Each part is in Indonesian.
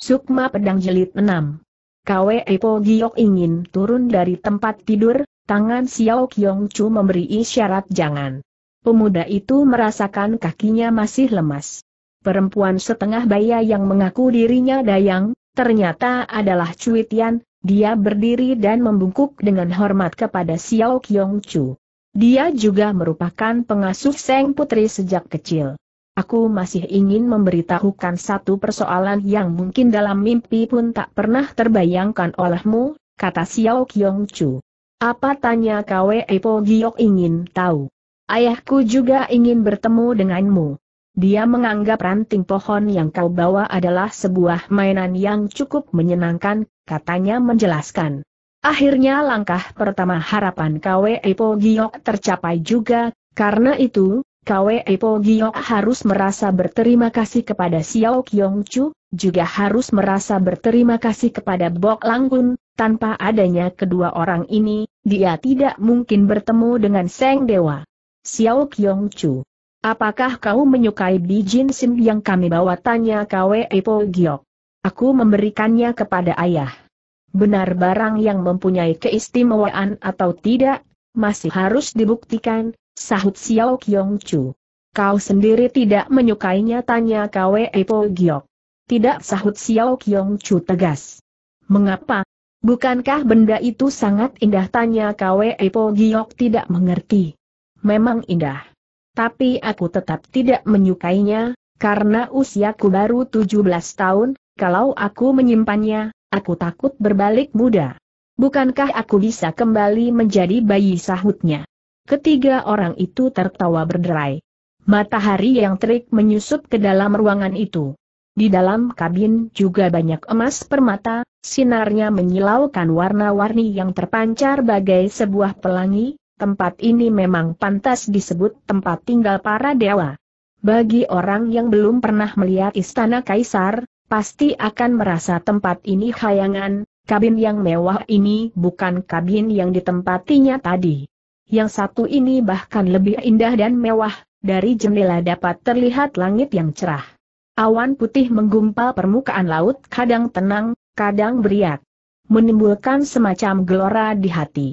Sukma Pedang Jelit 6. Kwe Po Giok ingin turun dari tempat tidur, tangan Xiao Kiong Chu memberi isyarat jangan. Pemuda itu merasakan kakinya masih lemas. Perempuan setengah baya yang mengaku dirinya dayang, ternyata adalah Cuitian, dia berdiri dan membungkuk dengan hormat kepada Xiao Kiong Chu. Dia juga merupakan pengasuh Seng Putri sejak kecil. Aku masih ingin memberitahukan satu persoalan yang mungkin dalam mimpi pun tak pernah terbayangkan olehmu, kata Xiao Qiong Chu. Apa tanya Kwe Po Giok ingin tahu? Ayahku juga ingin bertemu denganmu. Dia menganggap ranting pohon yang kau bawa adalah sebuah mainan yang cukup menyenangkan, katanya menjelaskan. Akhirnya langkah pertama harapan Kwe Po Giok tercapai juga, karena itu, Kwe Po harus merasa berterima kasih kepada Xiao Kyong Chu, juga harus merasa berterima kasih kepada Bok Langgun, tanpa adanya kedua orang ini, dia tidak mungkin bertemu dengan Seng Dewa. Xiao Kyong Chu. Apakah kau menyukai bijin sim yang kami bawa tanya Kwe Po Aku memberikannya kepada ayah. Benar barang yang mempunyai keistimewaan atau tidak, masih harus dibuktikan, sahut Xiao Kiong Chu. Kau sendiri tidak menyukainya tanya Kwe Po Giok. Tidak sahut Xiao Kiong Chu tegas. Mengapa? Bukankah benda itu sangat indah tanya Kwe Po Giok tidak mengerti. Memang indah. Tapi aku tetap tidak menyukainya, karena usiaku baru 17 tahun, kalau aku menyimpannya, aku takut berbalik muda. Bukankah aku bisa kembali menjadi bayi sahutnya? Ketiga orang itu tertawa berderai. Matahari yang terik menyusup ke dalam ruangan itu. Di dalam kabin juga banyak emas permata, sinarnya menyilaukan warna-warni yang terpancar bagai sebuah pelangi, tempat ini memang pantas disebut tempat tinggal para dewa. Bagi orang yang belum pernah melihat istana kaisar, pasti akan merasa tempat ini hayangan, kabin yang mewah ini bukan kabin yang ditempatinya tadi yang satu ini bahkan lebih indah dan mewah, dari jendela dapat terlihat langit yang cerah. Awan putih menggumpal permukaan laut kadang tenang, kadang beriak. Menimbulkan semacam gelora di hati.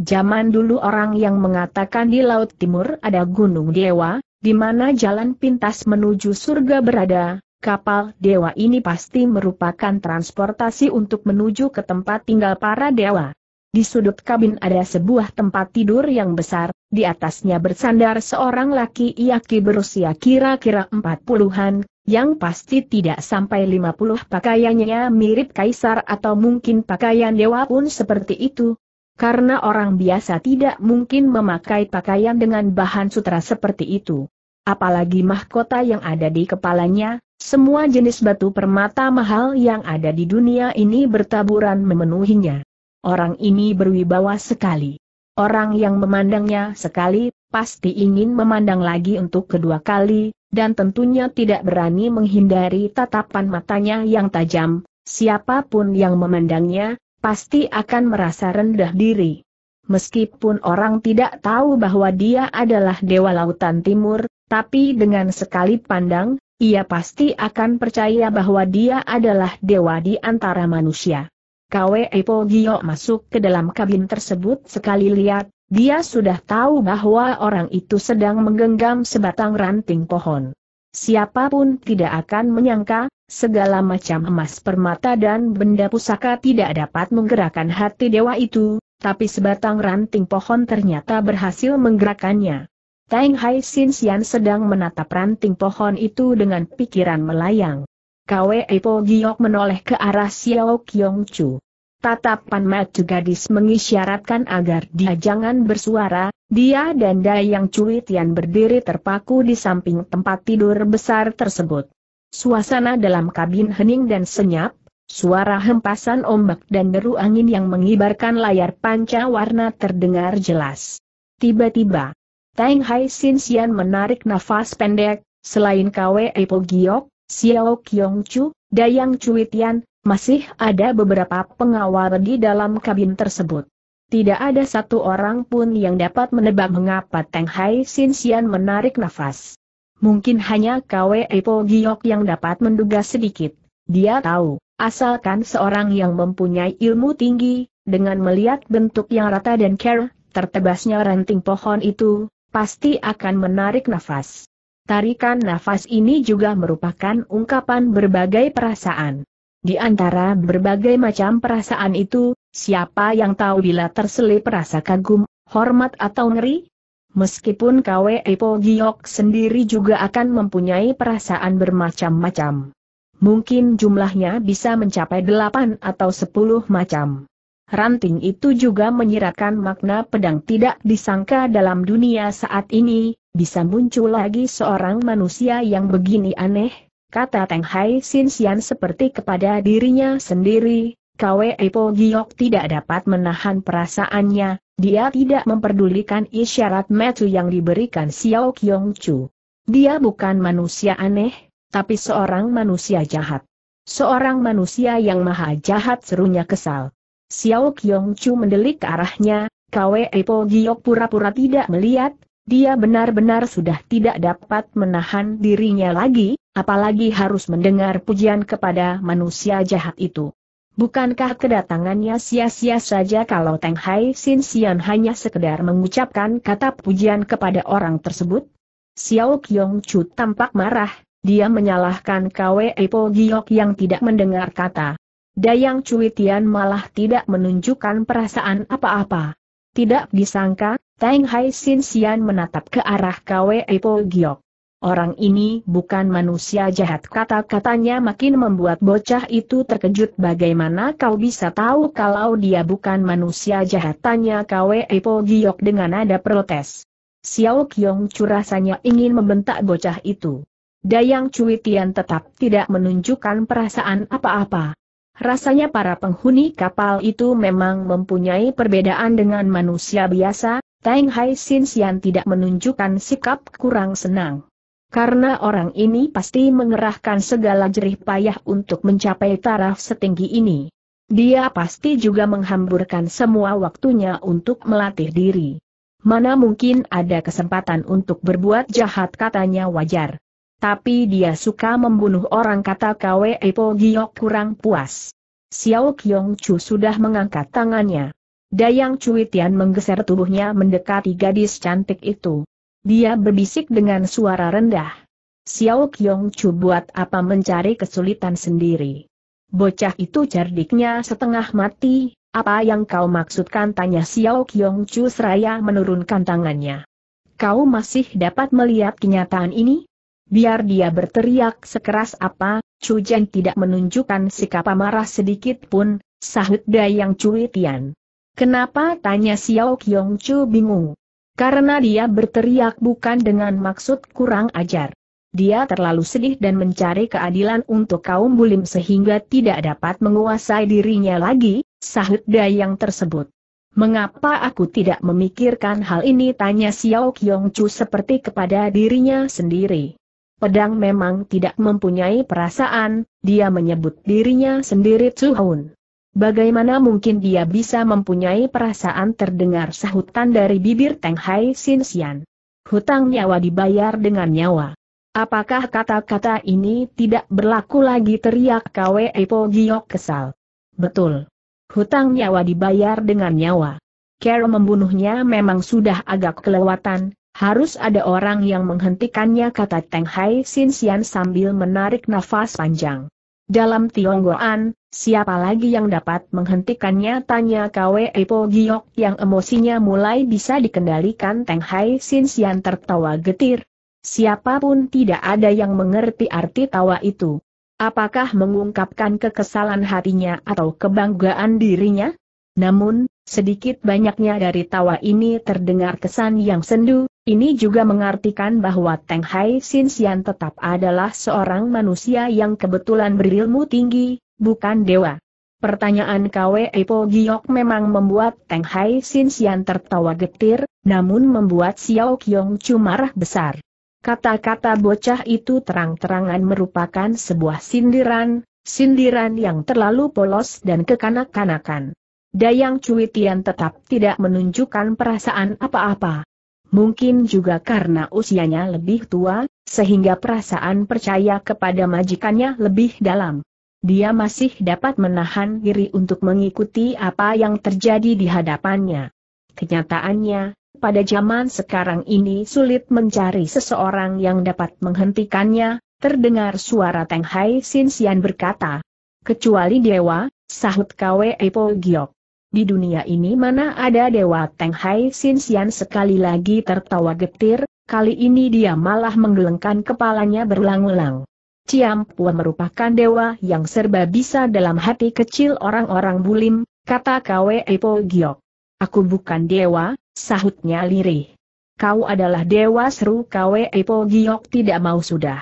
Zaman dulu orang yang mengatakan di Laut Timur ada Gunung Dewa, di mana jalan pintas menuju surga berada, kapal dewa ini pasti merupakan transportasi untuk menuju ke tempat tinggal para dewa. Di sudut kabin ada sebuah tempat tidur yang besar, di atasnya bersandar seorang laki yaki berusia kira-kira empat puluhan, yang pasti tidak sampai lima puluh pakaiannya mirip kaisar atau mungkin pakaian dewa pun seperti itu. Karena orang biasa tidak mungkin memakai pakaian dengan bahan sutra seperti itu. Apalagi mahkota yang ada di kepalanya, semua jenis batu permata mahal yang ada di dunia ini bertaburan memenuhinya. Orang ini berwibawa sekali. Orang yang memandangnya sekali, pasti ingin memandang lagi untuk kedua kali, dan tentunya tidak berani menghindari tatapan matanya yang tajam, siapapun yang memandangnya, pasti akan merasa rendah diri. Meskipun orang tidak tahu bahwa dia adalah Dewa Lautan Timur, tapi dengan sekali pandang, ia pasti akan percaya bahwa dia adalah dewa di antara manusia. Kwe Po Gio masuk ke dalam kabin tersebut sekali lihat, dia sudah tahu bahwa orang itu sedang menggenggam sebatang ranting pohon. Siapapun tidak akan menyangka, segala macam emas permata dan benda pusaka tidak dapat menggerakkan hati dewa itu, tapi sebatang ranting pohon ternyata berhasil menggerakkannya. Tang Hai Sin Xian sedang menatap ranting pohon itu dengan pikiran melayang. Kwe Po Giok menoleh ke arah Xiao Kiong Chu. Tatapan mata gadis mengisyaratkan agar dia jangan bersuara, dia dan Dayang Cui Tian berdiri terpaku di samping tempat tidur besar tersebut. Suasana dalam kabin hening dan senyap, suara hempasan ombak dan deru angin yang mengibarkan layar panca warna terdengar jelas. Tiba-tiba, Tang Hai Sin Xian menarik nafas pendek, selain Kwe Po Giok, Xiao Qiong Chu, Dayang Cui Tian, masih ada beberapa pengawal di dalam kabin tersebut. Tidak ada satu orang pun yang dapat menebak mengapa Teng Hai Sin Xian menarik nafas. Mungkin hanya Kwe Po Giok yang dapat menduga sedikit. Dia tahu, asalkan seorang yang mempunyai ilmu tinggi, dengan melihat bentuk yang rata dan care, tertebasnya ranting pohon itu, pasti akan menarik nafas. Tarikan nafas ini juga merupakan ungkapan berbagai perasaan. Di antara berbagai macam perasaan itu, siapa yang tahu bila terselip rasa kagum, hormat atau ngeri? Meskipun Kwe Ipo Giok sendiri juga akan mempunyai perasaan bermacam-macam. Mungkin jumlahnya bisa mencapai delapan atau sepuluh macam. Ranting itu juga menyiratkan makna pedang tidak disangka dalam dunia saat ini, bisa muncul lagi seorang manusia yang begini aneh, kata Teng Hai Sin Sian seperti kepada dirinya sendiri, Kwe Epo Giok tidak dapat menahan perasaannya, dia tidak memperdulikan isyarat metu yang diberikan Xiao Kyong Chu. Dia bukan manusia aneh, tapi seorang manusia jahat. Seorang manusia yang maha jahat serunya kesal. Xiao Qiong Chu mendelik ke arahnya, Kwe Po Giok pura-pura tidak melihat, dia benar-benar sudah tidak dapat menahan dirinya lagi, apalagi harus mendengar pujian kepada manusia jahat itu. Bukankah kedatangannya sia-sia saja kalau Teng Hai Sin Sian hanya sekedar mengucapkan kata pujian kepada orang tersebut? Xiao Qiong Chu tampak marah, dia menyalahkan Kwe Po Giok yang tidak mendengar kata Dayang Cuitian malah tidak menunjukkan perasaan apa-apa. Tidak disangka, Tang Hai Sin Sian menatap ke arah Kwe Po Giok. Orang ini bukan manusia jahat kata-katanya makin membuat bocah itu terkejut bagaimana kau bisa tahu kalau dia bukan manusia jahat tanya Kwe Po Giok dengan nada protes. Xiao Qiong Chu rasanya ingin membentak bocah itu. Dayang Cuitian tetap tidak menunjukkan perasaan apa-apa. Rasanya para penghuni kapal itu memang mempunyai perbedaan dengan manusia biasa, Tang Hai Sin Sian tidak menunjukkan sikap kurang senang. Karena orang ini pasti mengerahkan segala jerih payah untuk mencapai taraf setinggi ini. Dia pasti juga menghamburkan semua waktunya untuk melatih diri. Mana mungkin ada kesempatan untuk berbuat jahat katanya wajar tapi dia suka membunuh orang kata Kwe Po Giok kurang puas. Xiao Kyong Chu sudah mengangkat tangannya. Dayang Cui Tian menggeser tubuhnya mendekati gadis cantik itu. Dia berbisik dengan suara rendah. Xiao Kyong Chu buat apa mencari kesulitan sendiri. Bocah itu cerdiknya setengah mati, apa yang kau maksudkan tanya Xiao Kyong Chu seraya menurunkan tangannya. Kau masih dapat melihat kenyataan ini? Biar dia berteriak sekeras apa, Chu Jen tidak menunjukkan sikap amarah sedikit pun, sahut Dayang Cui Tian. Kenapa tanya Xiao Qiong Chu bingung? Karena dia berteriak bukan dengan maksud kurang ajar. Dia terlalu sedih dan mencari keadilan untuk kaum bulim sehingga tidak dapat menguasai dirinya lagi, sahut Dayang tersebut. Mengapa aku tidak memikirkan hal ini tanya Xiao Qiong Chu seperti kepada dirinya sendiri pedang memang tidak mempunyai perasaan, dia menyebut dirinya sendiri Hun. Bagaimana mungkin dia bisa mempunyai perasaan terdengar sahutan dari bibir Teng Hai Sin Sian? Hutang nyawa dibayar dengan nyawa. Apakah kata-kata ini tidak berlaku lagi teriak Kwe Epo Giok kesal? Betul. Hutang nyawa dibayar dengan nyawa. Carol membunuhnya memang sudah agak kelewatan, harus ada orang yang menghentikannya kata Teng Hai Xian sambil menarik nafas panjang. Dalam Tionggoan, siapa lagi yang dapat menghentikannya tanya Kwe Po Giok yang emosinya mulai bisa dikendalikan Teng Hai Xian tertawa getir. Siapapun tidak ada yang mengerti arti tawa itu. Apakah mengungkapkan kekesalan hatinya atau kebanggaan dirinya? Namun, sedikit banyaknya dari tawa ini terdengar kesan yang sendu, ini juga mengartikan bahwa Teng Hai Sin Sian tetap adalah seorang manusia yang kebetulan berilmu tinggi, bukan dewa. Pertanyaan KW Epo Giok memang membuat Teng Hai Sin Sian tertawa getir, namun membuat Xiao Kiong Chu marah besar. Kata-kata bocah itu terang-terangan merupakan sebuah sindiran, sindiran yang terlalu polos dan kekanak-kanakan. Dayang Cuitian tetap tidak menunjukkan perasaan apa-apa. Mungkin juga karena usianya lebih tua, sehingga perasaan percaya kepada majikannya lebih dalam. Dia masih dapat menahan diri untuk mengikuti apa yang terjadi di hadapannya. Kenyataannya, pada zaman sekarang ini sulit mencari seseorang yang dapat menghentikannya, terdengar suara Teng Hai Sin Sian berkata. Kecuali Dewa, sahut Kwe Epo Giok. Di dunia ini mana ada Dewa Teng Hai Sin Sian sekali lagi tertawa getir, kali ini dia malah menggelengkan kepalanya berulang-ulang. Ciam Pua merupakan dewa yang serba bisa dalam hati kecil orang-orang bulim, kata Kwe Epo Giok. Aku bukan dewa, sahutnya lirih. Kau adalah dewa seru Kwe Epo Giok tidak mau sudah.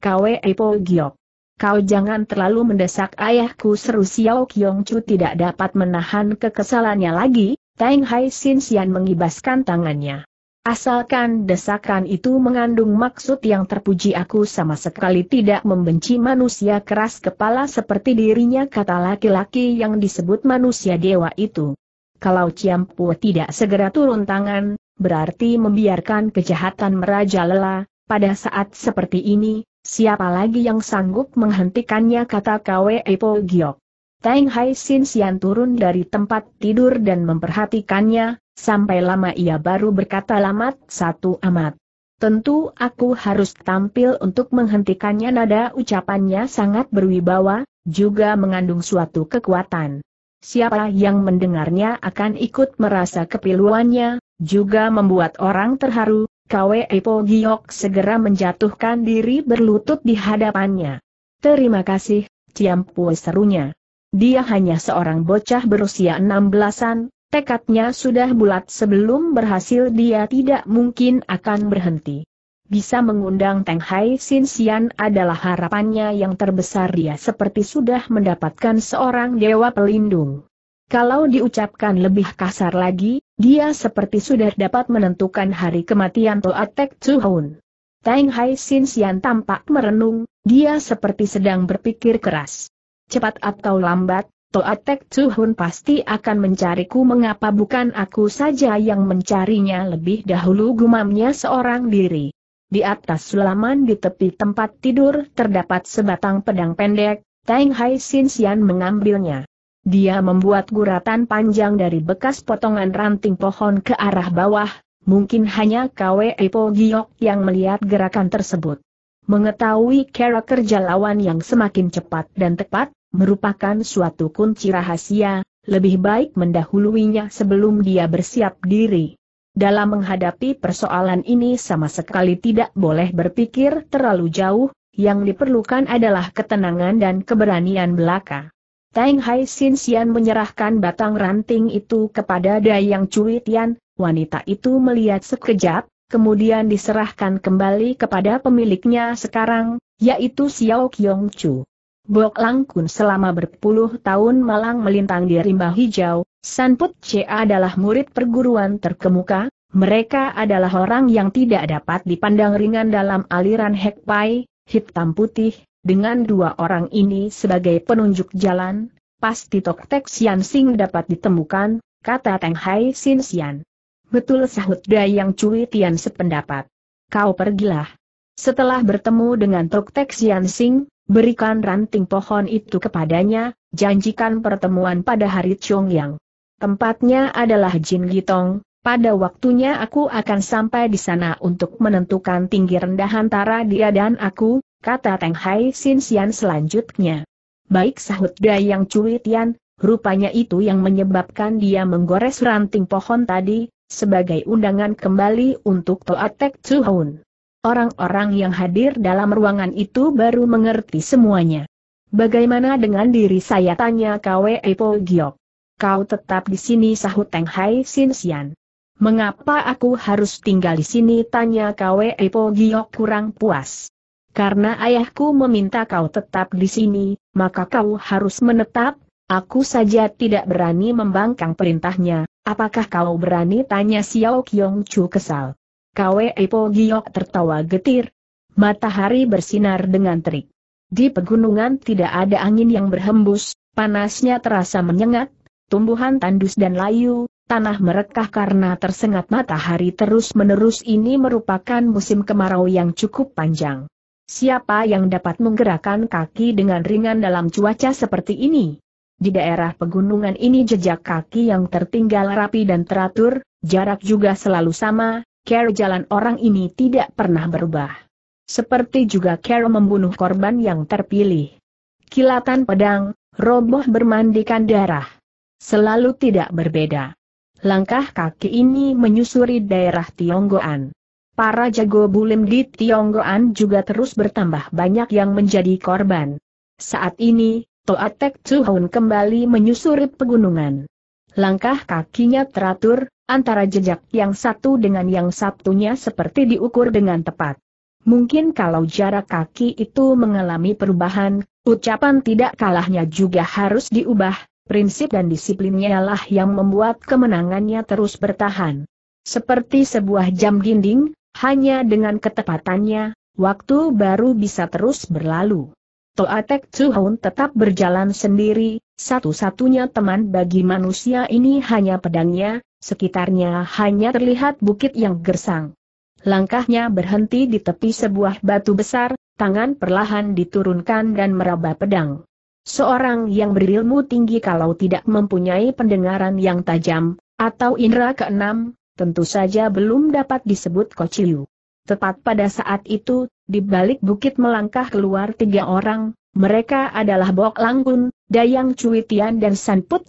Kwe Epo Giok. Kau jangan terlalu mendesak ayahku seru Xiao Qiong Chu tidak dapat menahan kekesalannya lagi, Tang Hai Xin Xian mengibaskan tangannya. Asalkan desakan itu mengandung maksud yang terpuji aku sama sekali tidak membenci manusia keras kepala seperti dirinya kata laki-laki yang disebut manusia dewa itu. Kalau Ciampu tidak segera turun tangan, berarti membiarkan kejahatan merajalela, pada saat seperti ini, Siapa lagi yang sanggup menghentikannya kata Kwei Po Giok. Teng Hai Sin Sian turun dari tempat tidur dan memperhatikannya, sampai lama ia baru berkata lamat satu amat. Tentu aku harus tampil untuk menghentikannya nada ucapannya sangat berwibawa, juga mengandung suatu kekuatan. Siapa yang mendengarnya akan ikut merasa kepiluannya, juga membuat orang terharu, Kwe Po Giok segera menjatuhkan diri berlutut di hadapannya. Terima kasih, Ciampu serunya. Dia hanya seorang bocah berusia enam belasan, tekadnya sudah bulat sebelum berhasil dia tidak mungkin akan berhenti. Bisa mengundang Teng Hai Sin Sian adalah harapannya yang terbesar dia seperti sudah mendapatkan seorang dewa pelindung. Kalau diucapkan lebih kasar lagi, dia seperti sudah dapat menentukan hari kematian Toa Tek Chuhun. Tang Hai Sin Sian tampak merenung, dia seperti sedang berpikir keras. Cepat atau lambat, Toa Tek Chuhun pasti akan mencariku mengapa bukan aku saja yang mencarinya lebih dahulu gumamnya seorang diri. Di atas sulaman di tepi tempat tidur terdapat sebatang pedang pendek, Tang Hai Sin Sian mengambilnya. Dia membuat guratan panjang dari bekas potongan ranting pohon ke arah bawah, mungkin hanya Kwe Epo Giok yang melihat gerakan tersebut. Mengetahui cara kerja lawan yang semakin cepat dan tepat, merupakan suatu kunci rahasia, lebih baik mendahuluinya sebelum dia bersiap diri. Dalam menghadapi persoalan ini sama sekali tidak boleh berpikir terlalu jauh, yang diperlukan adalah ketenangan dan keberanian belaka. Tang Hai Sin Xian menyerahkan batang ranting itu kepada Dayang Cui Tian, wanita itu melihat sekejap, kemudian diserahkan kembali kepada pemiliknya sekarang, yaitu Xiao Qiong Chu. Bok Kun selama berpuluh tahun malang melintang di rimba hijau, San Put Che adalah murid perguruan terkemuka, mereka adalah orang yang tidak dapat dipandang ringan dalam aliran Hek Pai, hitam putih, dengan dua orang ini sebagai penunjuk jalan, pasti Tok Tek Sian Sing dapat ditemukan, kata Teng Hai Sin Sian. Betul sahut Dayang Cui Tian sependapat. Kau pergilah. Setelah bertemu dengan Tok Tek Sian Sing, berikan ranting pohon itu kepadanya, janjikan pertemuan pada hari Chong Yang. Tempatnya adalah Jin Gitong, pada waktunya aku akan sampai di sana untuk menentukan tinggi rendah antara dia dan aku, kata Teng Hai Sin Sian selanjutnya. Baik sahut Dayang Cui Tian, rupanya itu yang menyebabkan dia menggores ranting pohon tadi, sebagai undangan kembali untuk Toa Tek Chuhun. Orang-orang yang hadir dalam ruangan itu baru mengerti semuanya. Bagaimana dengan diri saya tanya Kwe Epo Giok? Kau tetap di sini sahut Teng Hai Sin Sian. Mengapa aku harus tinggal di sini tanya Kwe Epo Giok kurang puas. Karena ayahku meminta kau tetap di sini, maka kau harus menetap, aku saja tidak berani membangkang perintahnya, apakah kau berani tanya Xiao Qiong Chu kesal. Kwe Epo Giok tertawa getir. Matahari bersinar dengan terik. Di pegunungan tidak ada angin yang berhembus, panasnya terasa menyengat, tumbuhan tandus dan layu, Tanah merekah karena tersengat matahari terus-menerus ini merupakan musim kemarau yang cukup panjang. Siapa yang dapat menggerakkan kaki dengan ringan dalam cuaca seperti ini? Di daerah pegunungan ini jejak kaki yang tertinggal rapi dan teratur, jarak juga selalu sama, care jalan orang ini tidak pernah berubah. Seperti juga care membunuh korban yang terpilih. Kilatan pedang, roboh bermandikan darah. Selalu tidak berbeda. Langkah kaki ini menyusuri daerah Tionggoan para jago bulim di Tionggoan juga terus bertambah banyak yang menjadi korban. Saat ini, Toatek Tuhun kembali menyusuri pegunungan. Langkah kakinya teratur, antara jejak yang satu dengan yang satunya seperti diukur dengan tepat. Mungkin kalau jarak kaki itu mengalami perubahan, ucapan tidak kalahnya juga harus diubah, prinsip dan disiplinnya lah yang membuat kemenangannya terus bertahan. Seperti sebuah jam dinding, hanya dengan ketepatannya, waktu baru bisa terus berlalu. Toatek Tsuhun tetap berjalan sendiri, satu-satunya teman bagi manusia ini hanya pedangnya, sekitarnya hanya terlihat bukit yang gersang. Langkahnya berhenti di tepi sebuah batu besar, tangan perlahan diturunkan dan meraba pedang. Seorang yang berilmu tinggi kalau tidak mempunyai pendengaran yang tajam, atau indera keenam, tentu saja belum dapat disebut kociu. Tepat pada saat itu, di balik bukit melangkah keluar tiga orang, mereka adalah Bok Langgun, Dayang Cuitian dan San Put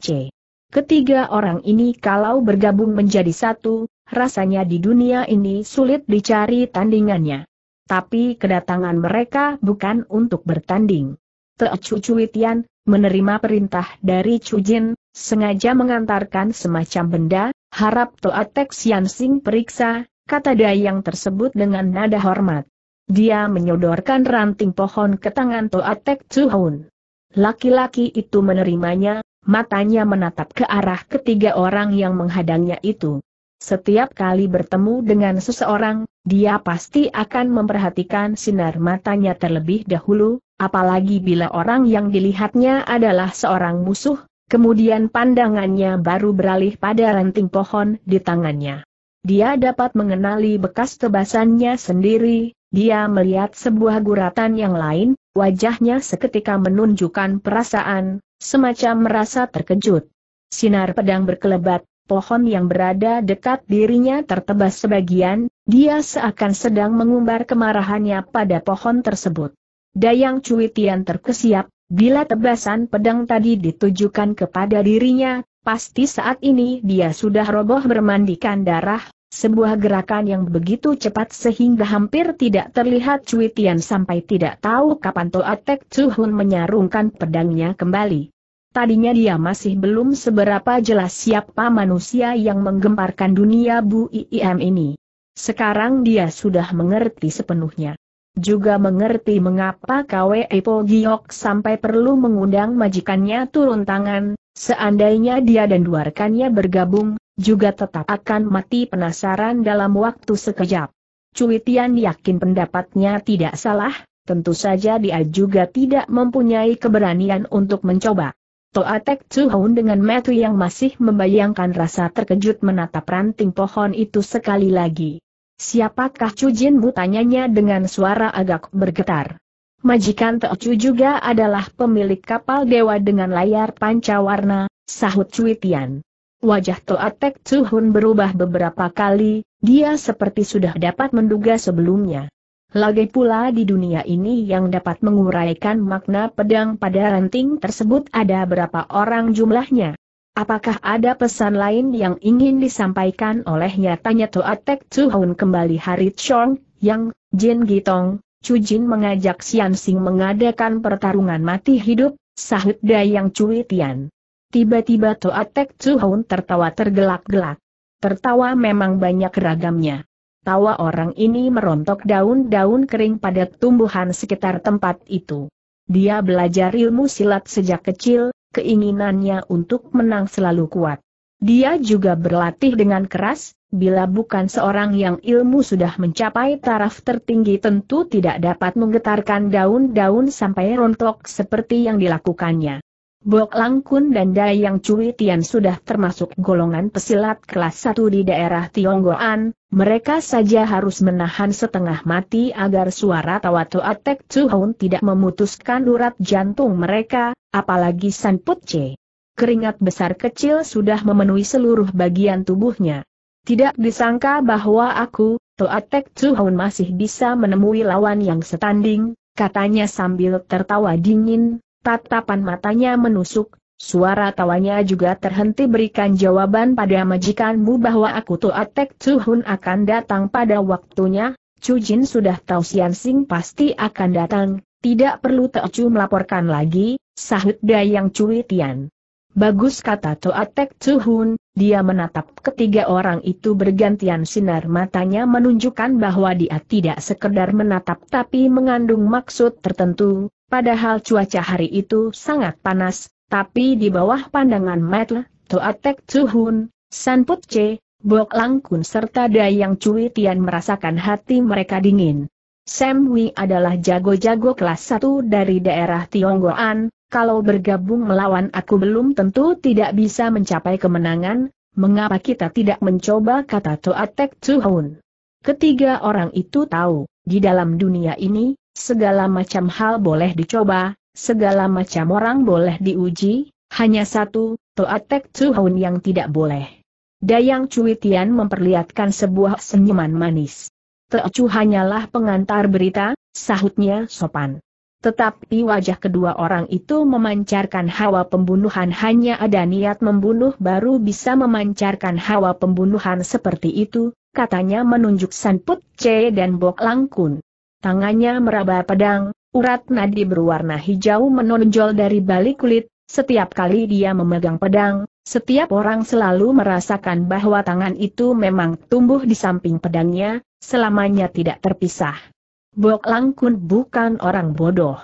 Ketiga orang ini kalau bergabung menjadi satu, rasanya di dunia ini sulit dicari tandingannya. Tapi kedatangan mereka bukan untuk bertanding. Teocu Cuitian, menerima perintah dari Cujin, sengaja mengantarkan semacam benda, harap Tek Sian Sing periksa, kata Dayang tersebut dengan nada hormat. Dia menyodorkan ranting pohon ke tangan Toatek Cuhun. Laki-laki itu menerimanya, matanya menatap ke arah ketiga orang yang menghadangnya itu. Setiap kali bertemu dengan seseorang, dia pasti akan memperhatikan sinar matanya terlebih dahulu, apalagi bila orang yang dilihatnya adalah seorang musuh, kemudian pandangannya baru beralih pada ranting pohon di tangannya. Dia dapat mengenali bekas tebasannya sendiri, dia melihat sebuah guratan yang lain, wajahnya seketika menunjukkan perasaan, semacam merasa terkejut. Sinar pedang berkelebat, pohon yang berada dekat dirinya tertebas sebagian, dia seakan sedang mengumbar kemarahannya pada pohon tersebut. Dayang Cui terkesiap, bila tebasan pedang tadi ditujukan kepada dirinya, pasti saat ini dia sudah roboh bermandikan darah, sebuah gerakan yang begitu cepat sehingga hampir tidak terlihat Cui sampai tidak tahu kapan Toatek Cuhun menyarungkan pedangnya kembali. Tadinya dia masih belum seberapa jelas siapa manusia yang menggemparkan dunia Bu IIM ini. Sekarang dia sudah mengerti sepenuhnya juga mengerti mengapa Kwe Po Giok sampai perlu mengundang majikannya turun tangan, seandainya dia dan dua bergabung, juga tetap akan mati penasaran dalam waktu sekejap. Cuitian yakin pendapatnya tidak salah, tentu saja dia juga tidak mempunyai keberanian untuk mencoba. Toa Toatek Tsuhun dengan metu yang masih membayangkan rasa terkejut menatap ranting pohon itu sekali lagi. Siapakah Cujin Bu tanyanya dengan suara agak bergetar. Majikan Chu juga adalah pemilik kapal dewa dengan layar panca warna, sahut Tian. Wajah Chu Hun berubah beberapa kali, dia seperti sudah dapat menduga sebelumnya. Lagi pula di dunia ini yang dapat menguraikan makna pedang pada ranting tersebut ada berapa orang jumlahnya. Apakah ada pesan lain yang ingin disampaikan olehnya? Tanya Toa Tek kembali Hari Chong, Yang, Jin Gitong, Chu Jin mengajak Xian Sing mengadakan pertarungan mati hidup, sahut Dayang Cui Tian. Tiba-tiba Toa Tek tertawa tergelak-gelak. Tertawa memang banyak ragamnya. Tawa orang ini merontok daun-daun kering pada tumbuhan sekitar tempat itu. Dia belajar ilmu silat sejak kecil, keinginannya untuk menang selalu kuat. Dia juga berlatih dengan keras, bila bukan seorang yang ilmu sudah mencapai taraf tertinggi tentu tidak dapat menggetarkan daun-daun sampai rontok seperti yang dilakukannya. Bok Langkun dan Dayang Cui Tian sudah termasuk golongan pesilat kelas 1 di daerah Tionggoan, mereka saja harus menahan setengah mati agar suara tawa Toa Tek tidak memutuskan urat jantung mereka, apalagi San Put Che. Keringat besar kecil sudah memenuhi seluruh bagian tubuhnya. Tidak disangka bahwa aku, Toa Tek masih bisa menemui lawan yang setanding, katanya sambil tertawa dingin, Tatapan matanya menusuk, suara tawanya juga terhenti berikan jawaban pada majikanmu bahwa aku Toa atek Chuhun akan datang pada waktunya, Chu Jin sudah tahu Sian Sing pasti akan datang, tidak perlu Teo Chu melaporkan lagi, sahut Dayang Cui Tian. Bagus kata Toa Tek Hun. dia menatap ketiga orang itu bergantian sinar matanya menunjukkan bahwa dia tidak sekedar menatap tapi mengandung maksud tertentu, Padahal cuaca hari itu sangat panas, tapi di bawah pandangan Matt, Toatek Tuhun, Sanput C, Bok Langkun serta Dayang Cui Tian merasakan hati mereka dingin. Sam Wei adalah jago-jago kelas satu dari daerah Tionggoan, kalau bergabung melawan aku belum tentu tidak bisa mencapai kemenangan, mengapa kita tidak mencoba kata Toatek Tuhun. Ketiga orang itu tahu, di dalam dunia ini, Segala macam hal boleh dicoba, segala macam orang boleh diuji, hanya satu, Toat Tek yang tidak boleh. Dayang Cui Tian memperlihatkan sebuah senyuman manis. Teocu hanyalah pengantar berita, sahutnya sopan. Tetapi wajah kedua orang itu memancarkan hawa pembunuhan hanya ada niat membunuh baru bisa memancarkan hawa pembunuhan seperti itu, katanya menunjuk sanput C dan Bok Langkun. Tangannya meraba pedang, urat nadi berwarna hijau menonjol dari balik kulit, setiap kali dia memegang pedang, setiap orang selalu merasakan bahwa tangan itu memang tumbuh di samping pedangnya, selamanya tidak terpisah. Bok Lang Kun bukan orang bodoh.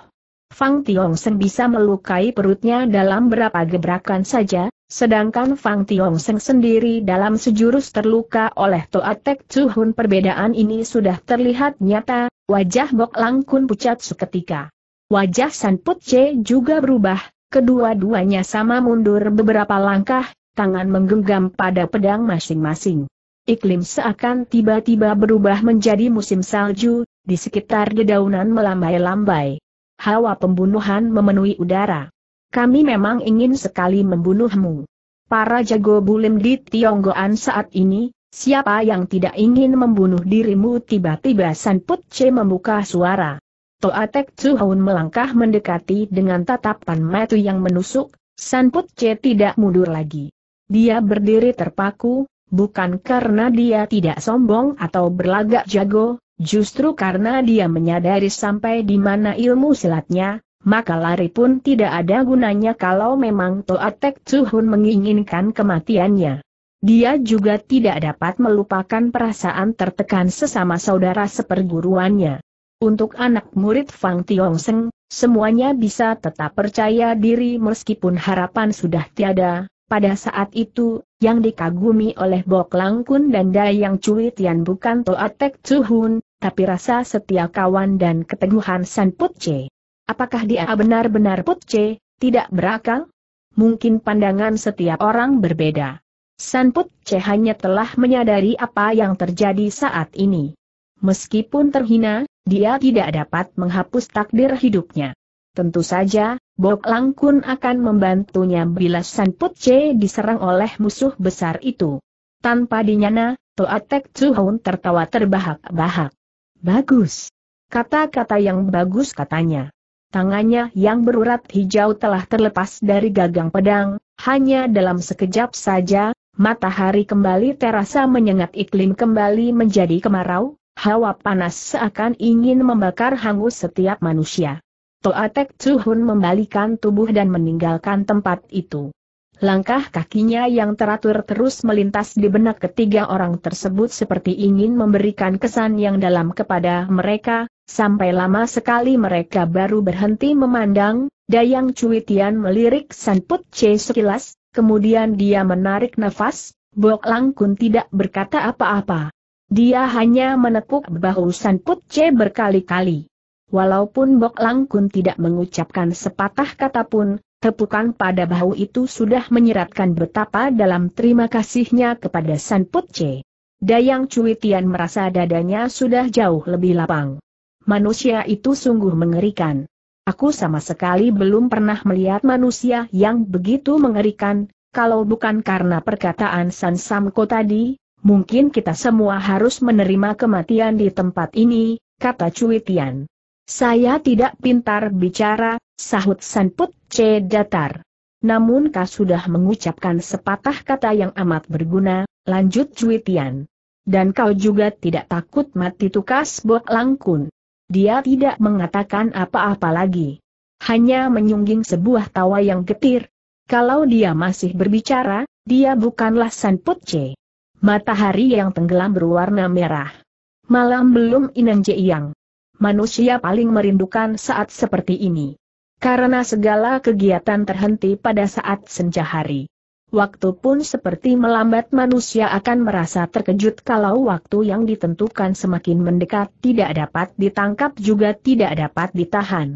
Fang Tiong Seng bisa melukai perutnya dalam berapa gebrakan saja, sedangkan Fang Tiong Seng sendiri dalam sejurus terluka oleh Toa Tek Chuhun perbedaan ini sudah terlihat nyata, Wajah Bok Lang Kun pucat seketika. Wajah San Put Che juga berubah, kedua-duanya sama mundur beberapa langkah, tangan menggenggam pada pedang masing-masing. Iklim seakan tiba-tiba berubah menjadi musim salju, di sekitar dedaunan melambai-lambai. Hawa pembunuhan memenuhi udara. Kami memang ingin sekali membunuhmu. Para jago bulim di Tionggoan saat ini, Siapa yang tidak ingin membunuh dirimu tiba-tiba San C membuka suara. Toa Tzu Tsuhoun melangkah mendekati dengan tatapan mata yang menusuk, San C tidak mundur lagi. Dia berdiri terpaku, bukan karena dia tidak sombong atau berlagak jago, justru karena dia menyadari sampai di mana ilmu silatnya, maka lari pun tidak ada gunanya kalau memang Toa Tzu Tsuhoun menginginkan kematiannya. Dia juga tidak dapat melupakan perasaan tertekan sesama saudara seperguruannya. Untuk anak murid Fang Seng, semuanya bisa tetap percaya diri meskipun harapan sudah tiada. Pada saat itu, yang dikagumi oleh Bok Langkun dan Dayang Cui Tian bukan Toa Tek Hun, tapi rasa setia kawan dan keteguhan San Put Apakah dia benar-benar Put tidak berakal? Mungkin pandangan setiap orang berbeda. Sanput Che hanya telah menyadari apa yang terjadi saat ini. Meskipun terhina, dia tidak dapat menghapus takdir hidupnya. Tentu saja, Bok Langkun akan membantunya bila Sanput Che diserang oleh musuh besar itu. Tanpa dinyana, Toa Tek Tsuhun tertawa terbahak-bahak. Bagus. Kata-kata yang bagus katanya. Tangannya yang berurat hijau telah terlepas dari gagang pedang, hanya dalam sekejap saja, Matahari kembali terasa menyengat iklim kembali menjadi kemarau, hawa panas seakan ingin membakar hangus setiap manusia. Toatek Tsuhun membalikan tubuh dan meninggalkan tempat itu. Langkah kakinya yang teratur terus melintas di benak ketiga orang tersebut seperti ingin memberikan kesan yang dalam kepada mereka, sampai lama sekali mereka baru berhenti memandang, Dayang Cuitian melirik Sanput C sekilas, Kemudian dia menarik nafas, Bok Lang Kun tidak berkata apa-apa. Dia hanya menepuk bahu San Put berkali-kali. Walaupun Bok Lang Kun tidak mengucapkan sepatah kata pun, tepukan pada bahu itu sudah menyeratkan betapa dalam terima kasihnya kepada San Put C. Dayang Cuitian merasa dadanya sudah jauh lebih lapang. Manusia itu sungguh mengerikan. Aku sama sekali belum pernah melihat manusia yang begitu mengerikan, kalau bukan karena perkataan San Samko tadi, mungkin kita semua harus menerima kematian di tempat ini, kata Cui Tian. Saya tidak pintar bicara, sahut Sanput C. Datar. Namun Kau sudah mengucapkan sepatah kata yang amat berguna, lanjut Cui Tian. Dan kau juga tidak takut mati tukas Bok Langkun. Dia tidak mengatakan apa-apa lagi. Hanya menyungging sebuah tawa yang getir. Kalau dia masih berbicara, dia bukanlah Putce. Matahari yang tenggelam berwarna merah. Malam belum inang yang Manusia paling merindukan saat seperti ini. Karena segala kegiatan terhenti pada saat senja hari waktu pun seperti melambat manusia akan merasa terkejut kalau waktu yang ditentukan semakin mendekat tidak dapat ditangkap juga tidak dapat ditahan.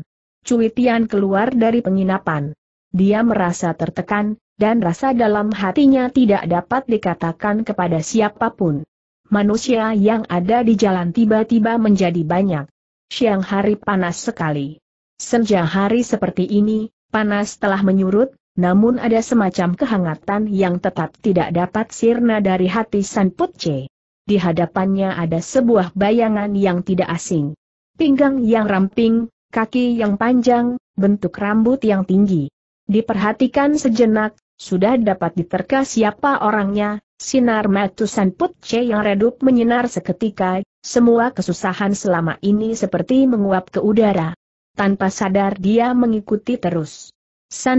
Cuitian keluar dari penginapan. Dia merasa tertekan, dan rasa dalam hatinya tidak dapat dikatakan kepada siapapun. Manusia yang ada di jalan tiba-tiba menjadi banyak. Siang hari panas sekali. Senja hari seperti ini, panas telah menyurut, namun ada semacam kehangatan yang tetap tidak dapat sirna dari hati San Putce. Di hadapannya ada sebuah bayangan yang tidak asing. Pinggang yang ramping, kaki yang panjang, bentuk rambut yang tinggi. Diperhatikan sejenak, sudah dapat diterka siapa orangnya, sinar matu San Putce yang redup menyinar seketika, semua kesusahan selama ini seperti menguap ke udara. Tanpa sadar dia mengikuti terus.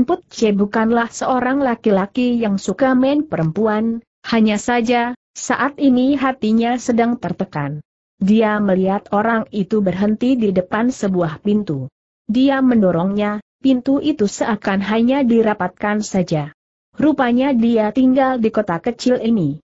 Put C bukanlah seorang laki-laki yang suka main perempuan, hanya saja, saat ini hatinya sedang tertekan. Dia melihat orang itu berhenti di depan sebuah pintu. Dia mendorongnya, pintu itu seakan hanya dirapatkan saja. Rupanya dia tinggal di kota kecil ini.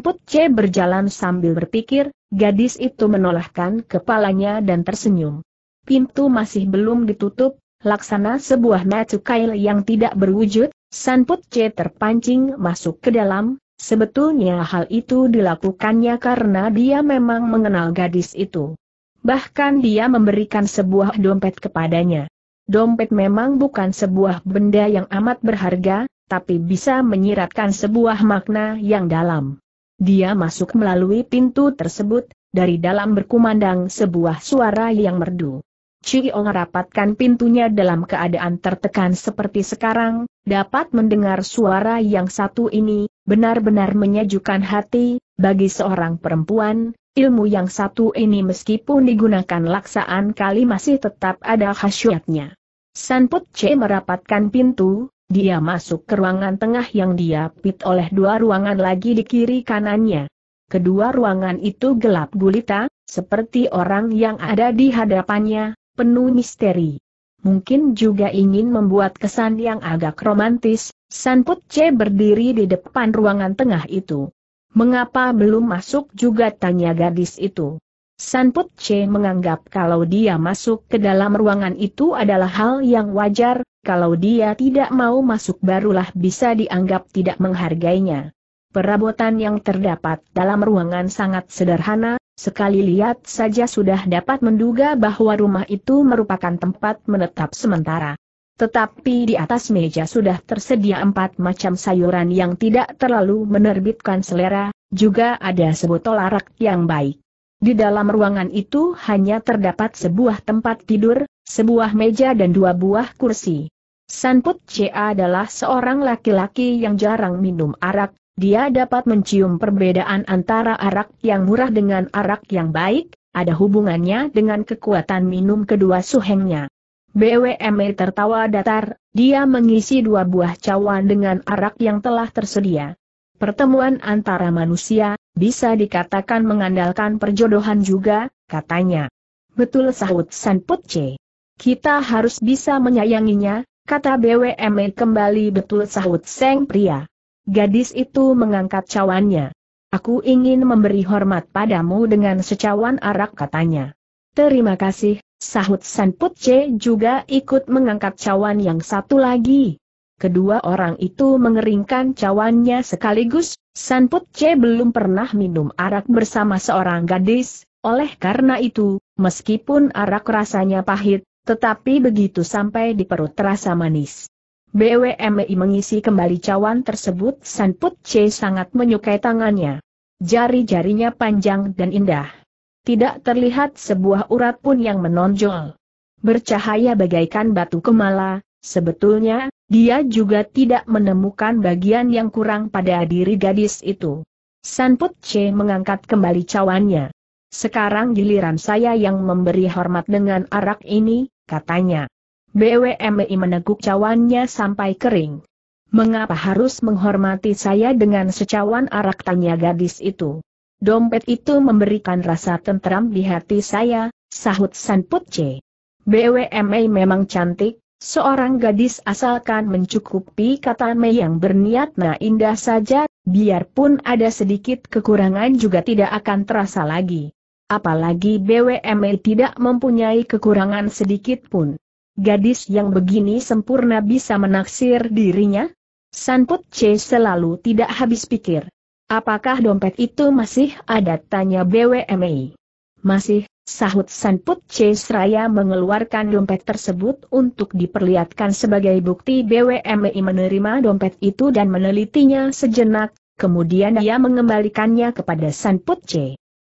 Put C berjalan sambil berpikir, gadis itu menolakkan kepalanya dan tersenyum. Pintu masih belum ditutup, laksana sebuah mata kail yang tidak berwujud, Sanput C terpancing masuk ke dalam, sebetulnya hal itu dilakukannya karena dia memang mengenal gadis itu. Bahkan dia memberikan sebuah dompet kepadanya. Dompet memang bukan sebuah benda yang amat berharga, tapi bisa menyiratkan sebuah makna yang dalam. Dia masuk melalui pintu tersebut, dari dalam berkumandang sebuah suara yang merdu orang rapatkan pintunya dalam keadaan tertekan seperti sekarang, dapat mendengar suara yang satu ini, benar-benar menyejukkan hati, bagi seorang perempuan, ilmu yang satu ini meskipun digunakan laksaan kali masih tetap ada khasyatnya. Sanput C merapatkan pintu, dia masuk ke ruangan tengah yang diapit oleh dua ruangan lagi di kiri kanannya. Kedua ruangan itu gelap gulita, seperti orang yang ada di hadapannya, penuh misteri. Mungkin juga ingin membuat kesan yang agak romantis, Sanput C berdiri di depan ruangan tengah itu. Mengapa belum masuk juga tanya gadis itu. Sanput C menganggap kalau dia masuk ke dalam ruangan itu adalah hal yang wajar, kalau dia tidak mau masuk barulah bisa dianggap tidak menghargainya. Perabotan yang terdapat dalam ruangan sangat sederhana, Sekali lihat saja sudah dapat menduga bahwa rumah itu merupakan tempat menetap sementara. Tetapi di atas meja sudah tersedia empat macam sayuran yang tidak terlalu menerbitkan selera, juga ada sebotol arak yang baik. Di dalam ruangan itu hanya terdapat sebuah tempat tidur, sebuah meja dan dua buah kursi. Sanput C adalah seorang laki-laki yang jarang minum arak, dia dapat mencium perbedaan antara arak yang murah dengan arak yang baik, ada hubungannya dengan kekuatan minum kedua suhengnya. BWME tertawa datar, dia mengisi dua buah cawan dengan arak yang telah tersedia. Pertemuan antara manusia, bisa dikatakan mengandalkan perjodohan juga, katanya. Betul sahut San Putce. Kita harus bisa menyayanginya, kata BWME kembali betul sahut Seng Pria. Gadis itu mengangkat cawannya. Aku ingin memberi hormat padamu dengan secawan arak katanya. Terima kasih, sahut San Putce juga ikut mengangkat cawan yang satu lagi. Kedua orang itu mengeringkan cawannya sekaligus, San Putce belum pernah minum arak bersama seorang gadis, oleh karena itu, meskipun arak rasanya pahit, tetapi begitu sampai di perut terasa manis. BWMI e mengisi kembali cawan tersebut San Put C sangat menyukai tangannya. Jari-jarinya panjang dan indah. Tidak terlihat sebuah urat pun yang menonjol. Bercahaya bagaikan batu kemala, sebetulnya, dia juga tidak menemukan bagian yang kurang pada diri gadis itu. San Put C mengangkat kembali cawannya. Sekarang giliran saya yang memberi hormat dengan arak ini, katanya. BWMI meneguk cawannya sampai kering. Mengapa harus menghormati saya dengan secawan arak tanya gadis itu? Dompet itu memberikan rasa tentram di hati saya, sahut San Putce. BWMI memang cantik, seorang gadis asalkan mencukupi kata Mei yang berniat nah indah saja, biarpun ada sedikit kekurangan juga tidak akan terasa lagi. Apalagi BWMI tidak mempunyai kekurangan sedikit pun. Gadis yang begini sempurna bisa menaksir dirinya? Sanput C selalu tidak habis pikir. Apakah dompet itu masih ada? Tanya BWMI. Masih, sahut Sanput C seraya mengeluarkan dompet tersebut untuk diperlihatkan sebagai bukti BWMI menerima dompet itu dan menelitinya sejenak, kemudian ia mengembalikannya kepada Sanput C.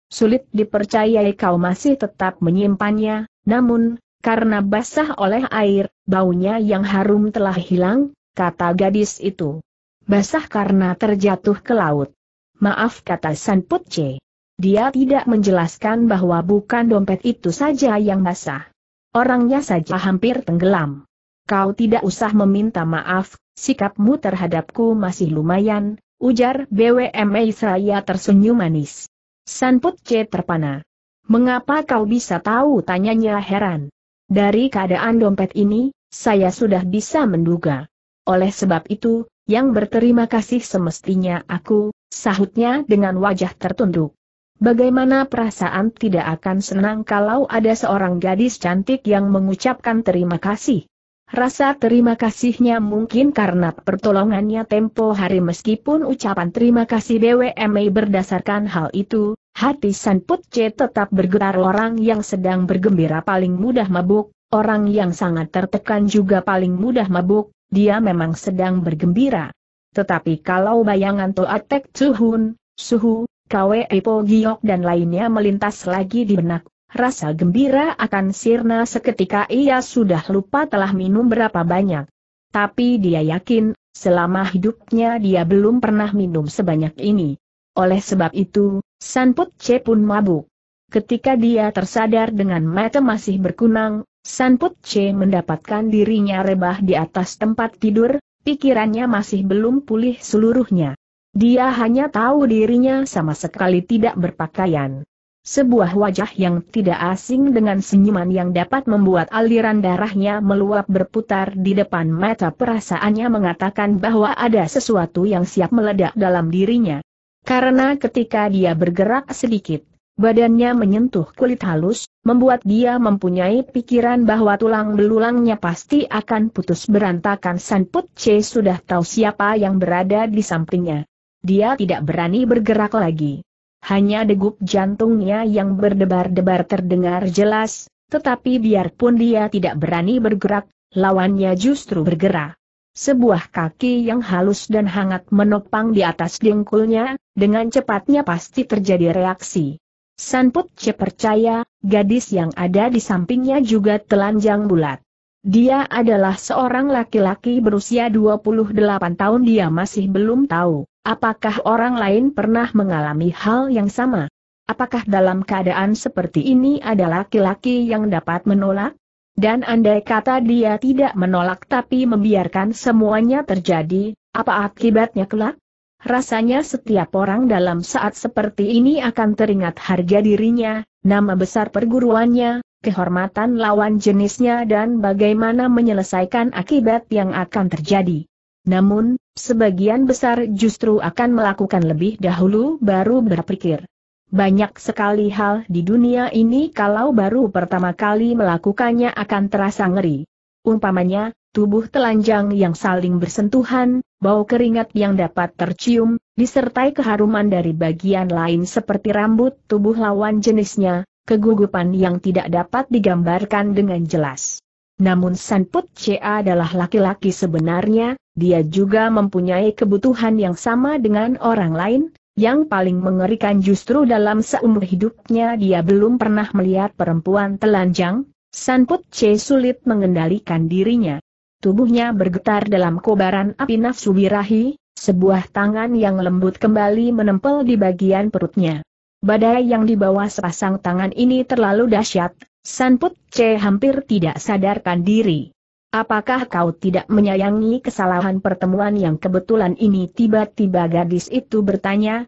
Sulit dipercayai kau masih tetap menyimpannya, namun, karena basah oleh air, baunya yang harum telah hilang, kata gadis itu. Basah karena terjatuh ke laut. Maaf kata San Putce. Dia tidak menjelaskan bahwa bukan dompet itu saja yang basah. Orangnya saja hampir tenggelam. Kau tidak usah meminta maaf, sikapmu terhadapku masih lumayan, ujar BWM Israya tersenyum manis. San Putce terpana. Mengapa kau bisa tahu? Tanyanya heran. Dari keadaan dompet ini, saya sudah bisa menduga. Oleh sebab itu, yang berterima kasih semestinya aku, sahutnya dengan wajah tertunduk. Bagaimana perasaan tidak akan senang kalau ada seorang gadis cantik yang mengucapkan terima kasih? Rasa terima kasihnya mungkin karena pertolongannya tempo hari meskipun ucapan terima kasih BWMA berdasarkan hal itu, Hati Put C tetap bergerak orang yang sedang bergembira paling mudah mabuk, orang yang sangat tertekan juga paling mudah mabuk, dia memang sedang bergembira. Tetapi kalau bayangan Toatek Suhun, Suhu, Kwe Epo Giok dan lainnya melintas lagi di benak, rasa gembira akan sirna seketika ia sudah lupa telah minum berapa banyak. Tapi dia yakin, selama hidupnya dia belum pernah minum sebanyak ini. Oleh sebab itu, Sanput C pun mabuk. Ketika dia tersadar dengan mata masih berkunang, Sanput C mendapatkan dirinya rebah di atas tempat tidur, pikirannya masih belum pulih seluruhnya. Dia hanya tahu dirinya sama sekali tidak berpakaian. Sebuah wajah yang tidak asing dengan senyuman yang dapat membuat aliran darahnya meluap berputar di depan mata perasaannya mengatakan bahwa ada sesuatu yang siap meledak dalam dirinya. Karena ketika dia bergerak sedikit, badannya menyentuh kulit halus, membuat dia mempunyai pikiran bahwa tulang belulangnya pasti akan putus berantakan Sanput C sudah tahu siapa yang berada di sampingnya. Dia tidak berani bergerak lagi. Hanya degup jantungnya yang berdebar-debar terdengar jelas, tetapi biarpun dia tidak berani bergerak, lawannya justru bergerak. Sebuah kaki yang halus dan hangat menopang di atas dengkulnya, dengan cepatnya pasti terjadi reaksi. Sanput Ce percaya, gadis yang ada di sampingnya juga telanjang bulat. Dia adalah seorang laki-laki berusia 28 tahun dia masih belum tahu, apakah orang lain pernah mengalami hal yang sama. Apakah dalam keadaan seperti ini ada laki-laki yang dapat menolak? Dan andai kata dia tidak menolak tapi membiarkan semuanya terjadi, apa akibatnya kelak? Rasanya setiap orang dalam saat seperti ini akan teringat harga dirinya, nama besar perguruannya, kehormatan lawan jenisnya dan bagaimana menyelesaikan akibat yang akan terjadi. Namun, sebagian besar justru akan melakukan lebih dahulu baru berpikir. Banyak sekali hal di dunia ini kalau baru pertama kali melakukannya akan terasa ngeri. Umpamanya, tubuh telanjang yang saling bersentuhan, bau keringat yang dapat tercium, disertai keharuman dari bagian lain seperti rambut tubuh lawan jenisnya, kegugupan yang tidak dapat digambarkan dengan jelas. Namun Sanput CA adalah laki-laki sebenarnya, dia juga mempunyai kebutuhan yang sama dengan orang lain, yang paling mengerikan justru dalam seumur hidupnya dia belum pernah melihat perempuan telanjang, Sanput C sulit mengendalikan dirinya. Tubuhnya bergetar dalam kobaran api nafsu birahi, sebuah tangan yang lembut kembali menempel di bagian perutnya. Badai yang dibawa sepasang tangan ini terlalu dahsyat, Sanput C hampir tidak sadarkan diri. Apakah kau tidak menyayangi kesalahan pertemuan yang kebetulan ini tiba-tiba gadis itu bertanya,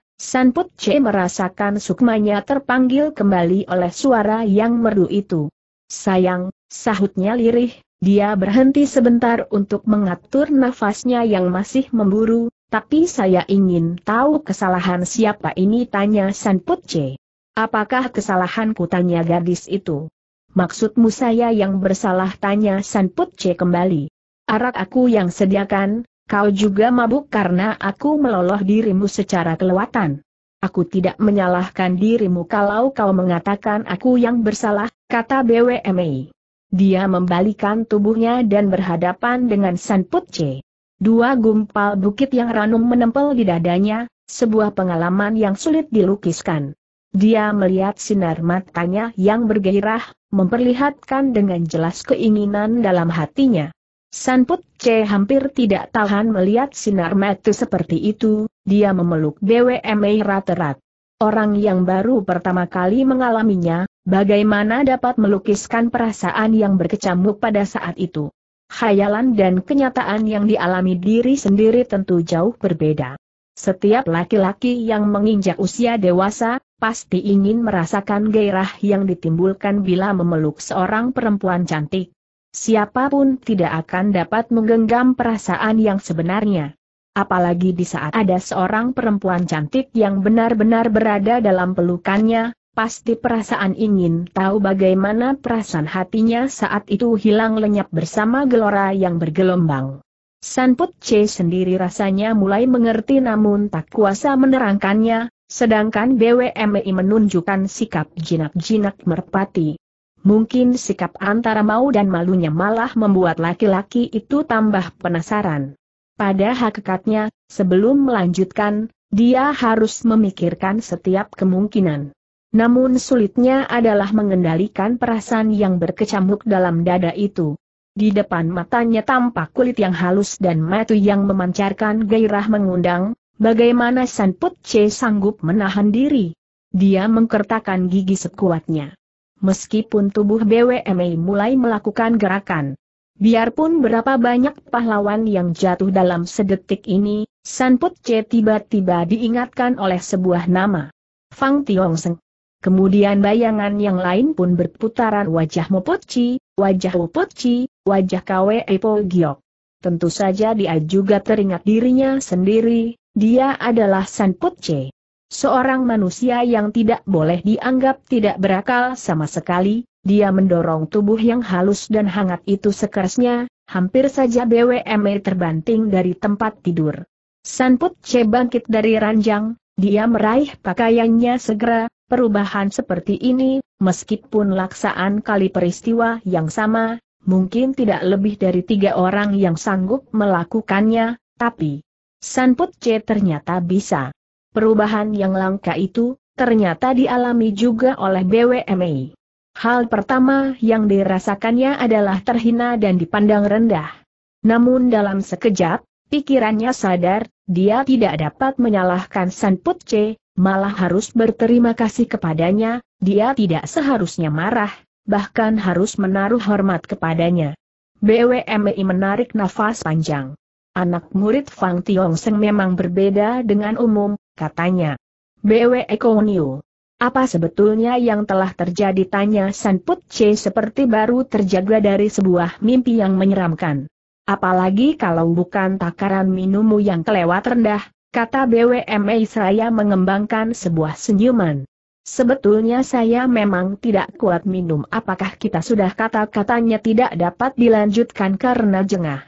Put C merasakan sukmanya terpanggil kembali oleh suara yang merdu itu. Sayang, sahutnya lirih, dia berhenti sebentar untuk mengatur nafasnya yang masih memburu, tapi saya ingin tahu kesalahan siapa ini tanya Put C. Apakah kesalahanku tanya gadis itu? Maksudmu saya yang bersalah tanya Sanput C kembali. Arak aku yang sediakan, kau juga mabuk karena aku meloloh dirimu secara kelewatan. Aku tidak menyalahkan dirimu kalau kau mengatakan aku yang bersalah, kata BWMI. Dia membalikan tubuhnya dan berhadapan dengan Sanput C. Dua gumpal bukit yang ranum menempel di dadanya, sebuah pengalaman yang sulit dilukiskan. Dia melihat sinar matanya yang bergairah, memperlihatkan dengan jelas keinginan dalam hatinya. Sanput C hampir tidak tahan melihat sinar mata seperti itu, dia memeluk BWME erat-erat. Orang yang baru pertama kali mengalaminya, bagaimana dapat melukiskan perasaan yang berkecamuk pada saat itu. Khayalan dan kenyataan yang dialami diri sendiri tentu jauh berbeda. Setiap laki-laki yang menginjak usia dewasa, pasti ingin merasakan gairah yang ditimbulkan bila memeluk seorang perempuan cantik. Siapapun tidak akan dapat menggenggam perasaan yang sebenarnya. Apalagi di saat ada seorang perempuan cantik yang benar-benar berada dalam pelukannya, pasti perasaan ingin tahu bagaimana perasaan hatinya saat itu hilang lenyap bersama gelora yang bergelombang. Sanput C sendiri rasanya mulai mengerti namun tak kuasa menerangkannya, Sedangkan BWMI menunjukkan sikap jinak-jinak merpati. Mungkin sikap antara mau dan malunya malah membuat laki-laki itu tambah penasaran. Pada hakikatnya, sebelum melanjutkan, dia harus memikirkan setiap kemungkinan. Namun sulitnya adalah mengendalikan perasaan yang berkecamuk dalam dada itu. Di depan matanya tampak kulit yang halus dan matu yang memancarkan gairah mengundang, Bagaimana San Put Che sanggup menahan diri? Dia mengkertakan gigi sekuatnya. Meskipun tubuh BWMA mulai melakukan gerakan. Biarpun berapa banyak pahlawan yang jatuh dalam sedetik ini, San Put Che tiba-tiba diingatkan oleh sebuah nama. Fang Tiong Seng. Kemudian bayangan yang lain pun berputaran wajah Mopochi, wajah Mopochi, wajah Kwe Epo Giok. Tentu saja dia juga teringat dirinya sendiri, dia adalah Sanputce. Seorang manusia yang tidak boleh dianggap tidak berakal sama sekali, dia mendorong tubuh yang halus dan hangat itu sekerasnya, hampir saja BWME terbanting dari tempat tidur. Sanputce bangkit dari ranjang, dia meraih pakaiannya segera, perubahan seperti ini, meskipun laksaan kali peristiwa yang sama, mungkin tidak lebih dari tiga orang yang sanggup melakukannya, tapi Sanput C ternyata bisa. Perubahan yang langka itu, ternyata dialami juga oleh BWMI. Hal pertama yang dirasakannya adalah terhina dan dipandang rendah. Namun dalam sekejap, pikirannya sadar, dia tidak dapat menyalahkan Sanput C, malah harus berterima kasih kepadanya, dia tidak seharusnya marah, bahkan harus menaruh hormat kepadanya. BWMI menarik nafas panjang. Anak murid Fang Seng memang berbeda dengan umum, katanya. BW Ekonio. Apa sebetulnya yang telah terjadi tanya Sanput Che seperti baru terjaga dari sebuah mimpi yang menyeramkan. Apalagi kalau bukan takaran minummu yang kelewat rendah, kata BWMA saya mengembangkan sebuah senyuman. Sebetulnya saya memang tidak kuat minum apakah kita sudah kata-katanya tidak dapat dilanjutkan karena jengah.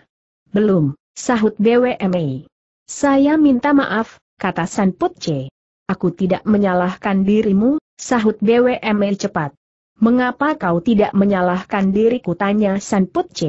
Belum. Sahut bwma. Saya minta maaf, kata Sanput C. Aku tidak menyalahkan dirimu, sahut bwma cepat. Mengapa kau tidak menyalahkan diriku tanya Sanput C.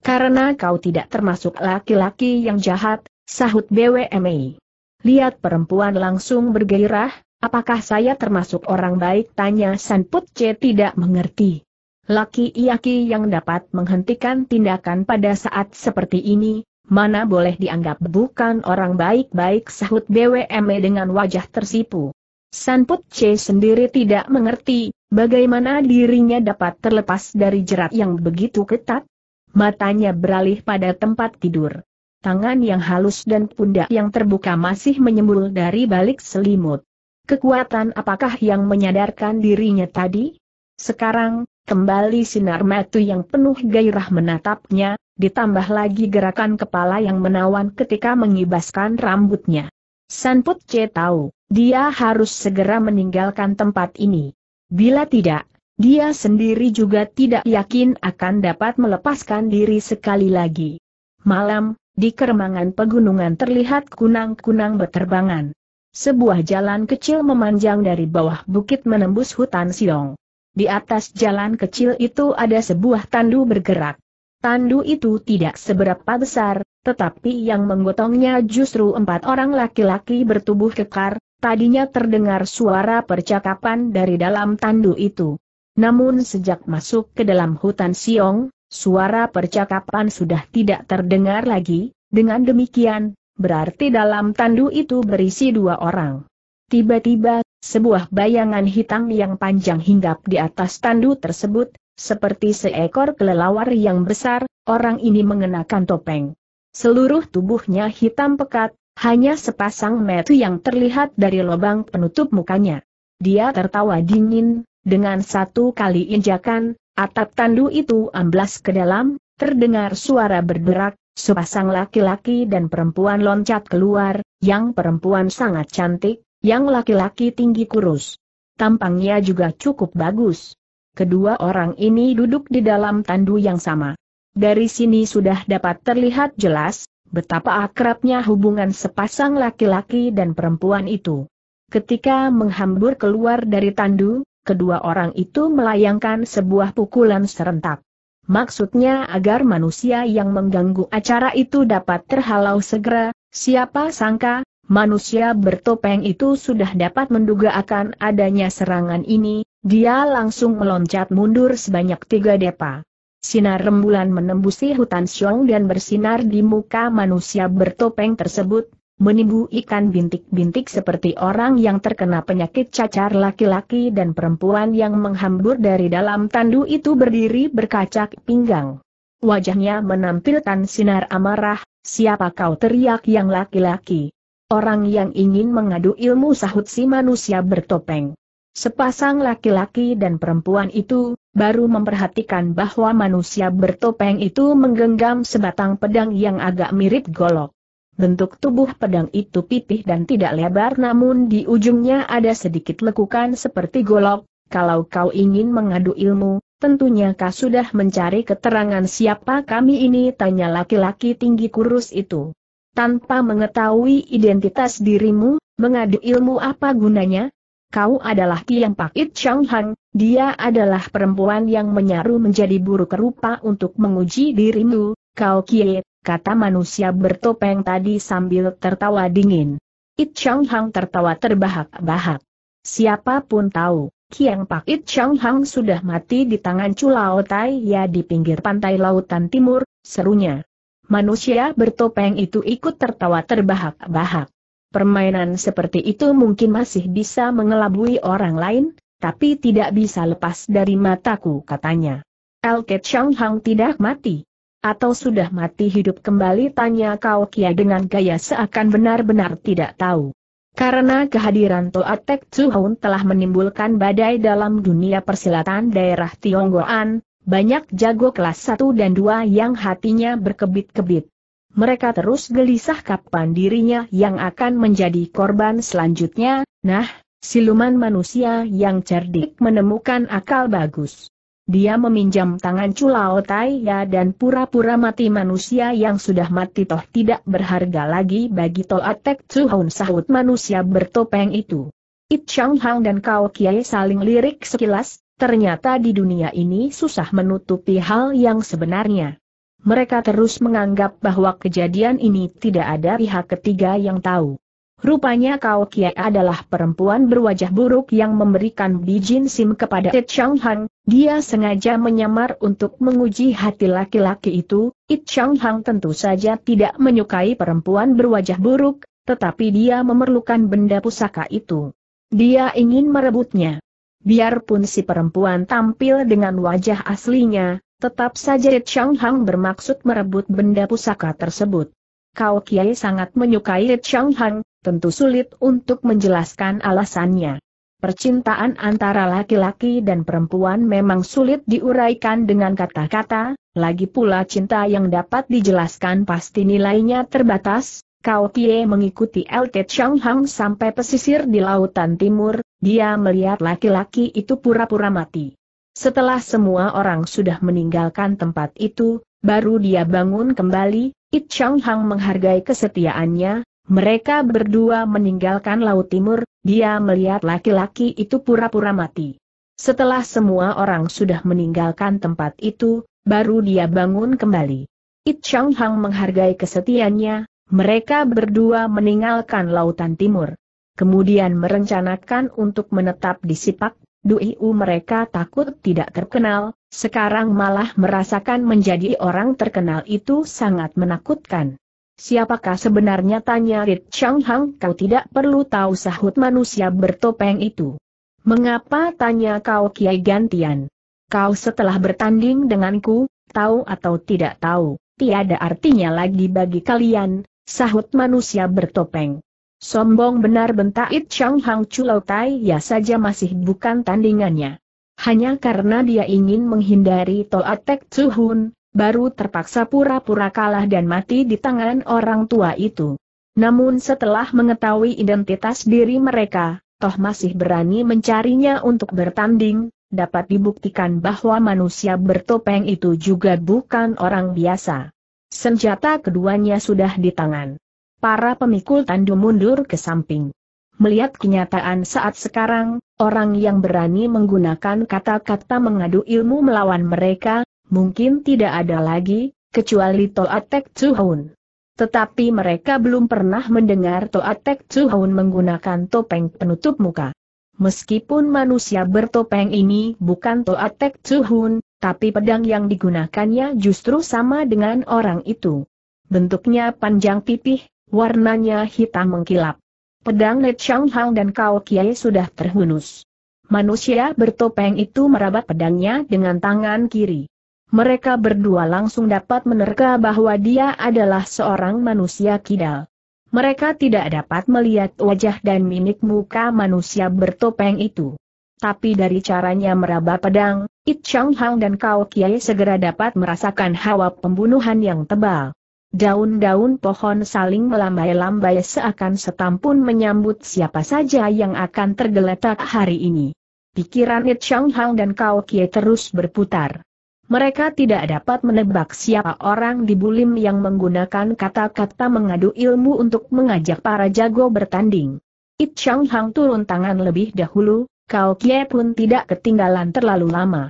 Karena kau tidak termasuk laki-laki yang jahat, sahut bwma. Lihat perempuan langsung bergairah, apakah saya termasuk orang baik tanya Sanput C tidak mengerti. Laki-laki yang dapat menghentikan tindakan pada saat seperti ini, mana boleh dianggap bukan orang baik-baik sahut BWME dengan wajah tersipu. Sanput C sendiri tidak mengerti, bagaimana dirinya dapat terlepas dari jerat yang begitu ketat. Matanya beralih pada tempat tidur. Tangan yang halus dan pundak yang terbuka masih menyembul dari balik selimut. Kekuatan apakah yang menyadarkan dirinya tadi? Sekarang, kembali sinar mata yang penuh gairah menatapnya, Ditambah lagi gerakan kepala yang menawan ketika mengibaskan rambutnya. Sanput C tahu, dia harus segera meninggalkan tempat ini. Bila tidak, dia sendiri juga tidak yakin akan dapat melepaskan diri sekali lagi. Malam, di keremangan pegunungan terlihat kunang-kunang berterbangan. Sebuah jalan kecil memanjang dari bawah bukit menembus hutan Siong. Di atas jalan kecil itu ada sebuah tandu bergerak. Tandu itu tidak seberapa besar, tetapi yang menggotongnya justru empat orang laki-laki bertubuh kekar, tadinya terdengar suara percakapan dari dalam tandu itu. Namun sejak masuk ke dalam hutan Siong, suara percakapan sudah tidak terdengar lagi, dengan demikian, berarti dalam tandu itu berisi dua orang. Tiba-tiba, sebuah bayangan hitam yang panjang hinggap di atas tandu tersebut, seperti seekor kelelawar yang besar, orang ini mengenakan topeng. Seluruh tubuhnya hitam pekat, hanya sepasang mata yang terlihat dari lubang penutup mukanya. Dia tertawa dingin, dengan satu kali injakan, atap tandu itu amblas ke dalam, terdengar suara berderak, sepasang laki-laki dan perempuan loncat keluar, yang perempuan sangat cantik, yang laki-laki tinggi kurus. Tampangnya juga cukup bagus kedua orang ini duduk di dalam tandu yang sama. Dari sini sudah dapat terlihat jelas, betapa akrabnya hubungan sepasang laki-laki dan perempuan itu. Ketika menghambur keluar dari tandu, kedua orang itu melayangkan sebuah pukulan serentak. Maksudnya agar manusia yang mengganggu acara itu dapat terhalau segera, siapa sangka, manusia bertopeng itu sudah dapat menduga akan adanya serangan ini, dia langsung meloncat mundur sebanyak tiga depa. Sinar rembulan menembusi hutan Xiong dan bersinar di muka manusia bertopeng tersebut, menibu ikan bintik-bintik seperti orang yang terkena penyakit cacar laki-laki dan perempuan yang menghambur dari dalam tandu itu berdiri berkacak pinggang. Wajahnya menampilkan sinar amarah, siapa kau teriak yang laki-laki? Orang yang ingin mengadu ilmu sahut si manusia bertopeng. Sepasang laki-laki dan perempuan itu, baru memperhatikan bahwa manusia bertopeng itu menggenggam sebatang pedang yang agak mirip golok. Bentuk tubuh pedang itu pipih dan tidak lebar namun di ujungnya ada sedikit lekukan seperti golok, kalau kau ingin mengadu ilmu, tentunya kau sudah mencari keterangan siapa kami ini tanya laki-laki tinggi kurus itu. Tanpa mengetahui identitas dirimu, mengadu ilmu apa gunanya, kau adalah Tiang Pakit Chang Hang, dia adalah perempuan yang menyaru menjadi buruk rupa untuk menguji dirimu, kau Kie, kata manusia bertopeng tadi sambil tertawa dingin. It Chang Hang tertawa terbahak-bahak. Siapapun tahu, Kiang Pak It Chang Hang sudah mati di tangan Chulao Tai ya di pinggir pantai lautan timur, serunya. Manusia bertopeng itu ikut tertawa terbahak-bahak permainan seperti itu mungkin masih bisa mengelabui orang lain, tapi tidak bisa lepas dari mataku katanya. Elke Chang Hang tidak mati. Atau sudah mati hidup kembali tanya Kao Kia dengan gaya seakan benar-benar tidak tahu. Karena kehadiran Toa Toatek Tsuhun telah menimbulkan badai dalam dunia persilatan daerah Tionggoan, banyak jago kelas 1 dan 2 yang hatinya berkebit-kebit mereka terus gelisah kapan dirinya yang akan menjadi korban selanjutnya, nah, siluman manusia yang cerdik menemukan akal bagus. Dia meminjam tangan Culao Taiya dan pura-pura mati manusia yang sudah mati toh tidak berharga lagi bagi Toatek Tsuhun sahut manusia bertopeng itu. It Chang Hang dan Kao Kiai saling lirik sekilas, ternyata di dunia ini susah menutupi hal yang sebenarnya mereka terus menganggap bahwa kejadian ini tidak ada pihak ketiga yang tahu. Rupanya Kao Kia adalah perempuan berwajah buruk yang memberikan bijin sim kepada It Chang Hang, dia sengaja menyamar untuk menguji hati laki-laki itu, It Chang Hang tentu saja tidak menyukai perempuan berwajah buruk, tetapi dia memerlukan benda pusaka itu. Dia ingin merebutnya. Biarpun si perempuan tampil dengan wajah aslinya, Tetap saja Chang Hang bermaksud merebut benda pusaka tersebut. Kau Kiai sangat menyukai Chang Hang, tentu sulit untuk menjelaskan alasannya. Percintaan antara laki-laki dan perempuan memang sulit diuraikan dengan kata-kata, lagi pula cinta yang dapat dijelaskan pasti nilainya terbatas, Kau Kie mengikuti LT Chang Hang sampai pesisir di lautan timur, dia melihat laki-laki itu pura-pura mati. Setelah semua orang sudah meninggalkan tempat itu, baru dia bangun kembali, It Chang Hang menghargai kesetiaannya, mereka berdua meninggalkan Laut Timur, dia melihat laki-laki itu pura-pura mati. Setelah semua orang sudah meninggalkan tempat itu, baru dia bangun kembali. It Chang Hang menghargai kesetiaannya, mereka berdua meninggalkan Lautan Timur. Kemudian merencanakan untuk menetap di Sipak, Duiu mereka takut tidak terkenal, sekarang malah merasakan menjadi orang terkenal itu sangat menakutkan. Siapakah sebenarnya tanya Rit Chang Hang kau tidak perlu tahu sahut manusia bertopeng itu. Mengapa tanya kau Kiai Gantian? Kau setelah bertanding denganku, tahu atau tidak tahu, tiada artinya lagi bagi kalian, sahut manusia bertopeng. Sombong benar bentak It Chang Hang Chulau Tai ya saja masih bukan tandingannya. Hanya karena dia ingin menghindari Toa Tek Tsuhun, baru terpaksa pura-pura kalah dan mati di tangan orang tua itu. Namun setelah mengetahui identitas diri mereka, toh masih berani mencarinya untuk bertanding, dapat dibuktikan bahwa manusia bertopeng itu juga bukan orang biasa. Senjata keduanya sudah di tangan para pemikul tandu mundur ke samping. Melihat kenyataan saat sekarang, orang yang berani menggunakan kata-kata mengadu ilmu melawan mereka, mungkin tidak ada lagi, kecuali Toatek Tuhun. Tetapi mereka belum pernah mendengar Toatek Tuhun menggunakan topeng penutup muka. Meskipun manusia bertopeng ini bukan Toatek Tuhun, tapi pedang yang digunakannya justru sama dengan orang itu. Bentuknya panjang pipih, Warnanya hitam mengkilap. Pedang Le Chang Hang dan Kao Kiai sudah terhunus. Manusia bertopeng itu merabat pedangnya dengan tangan kiri. Mereka berdua langsung dapat menerka bahwa dia adalah seorang manusia kidal. Mereka tidak dapat melihat wajah dan mimik muka manusia bertopeng itu. Tapi dari caranya meraba pedang, It Chang Hang dan Kao Kiai segera dapat merasakan hawa pembunuhan yang tebal. Daun-daun pohon saling melambai-lambai seakan setampun menyambut siapa saja yang akan tergeletak hari ini. Pikiran It Chang Hang dan Kao Kie terus berputar. Mereka tidak dapat menebak siapa orang di Bulim yang menggunakan kata-kata mengadu ilmu untuk mengajak para jago bertanding. It Chang Hang turun tangan lebih dahulu, Kao Kie pun tidak ketinggalan terlalu lama.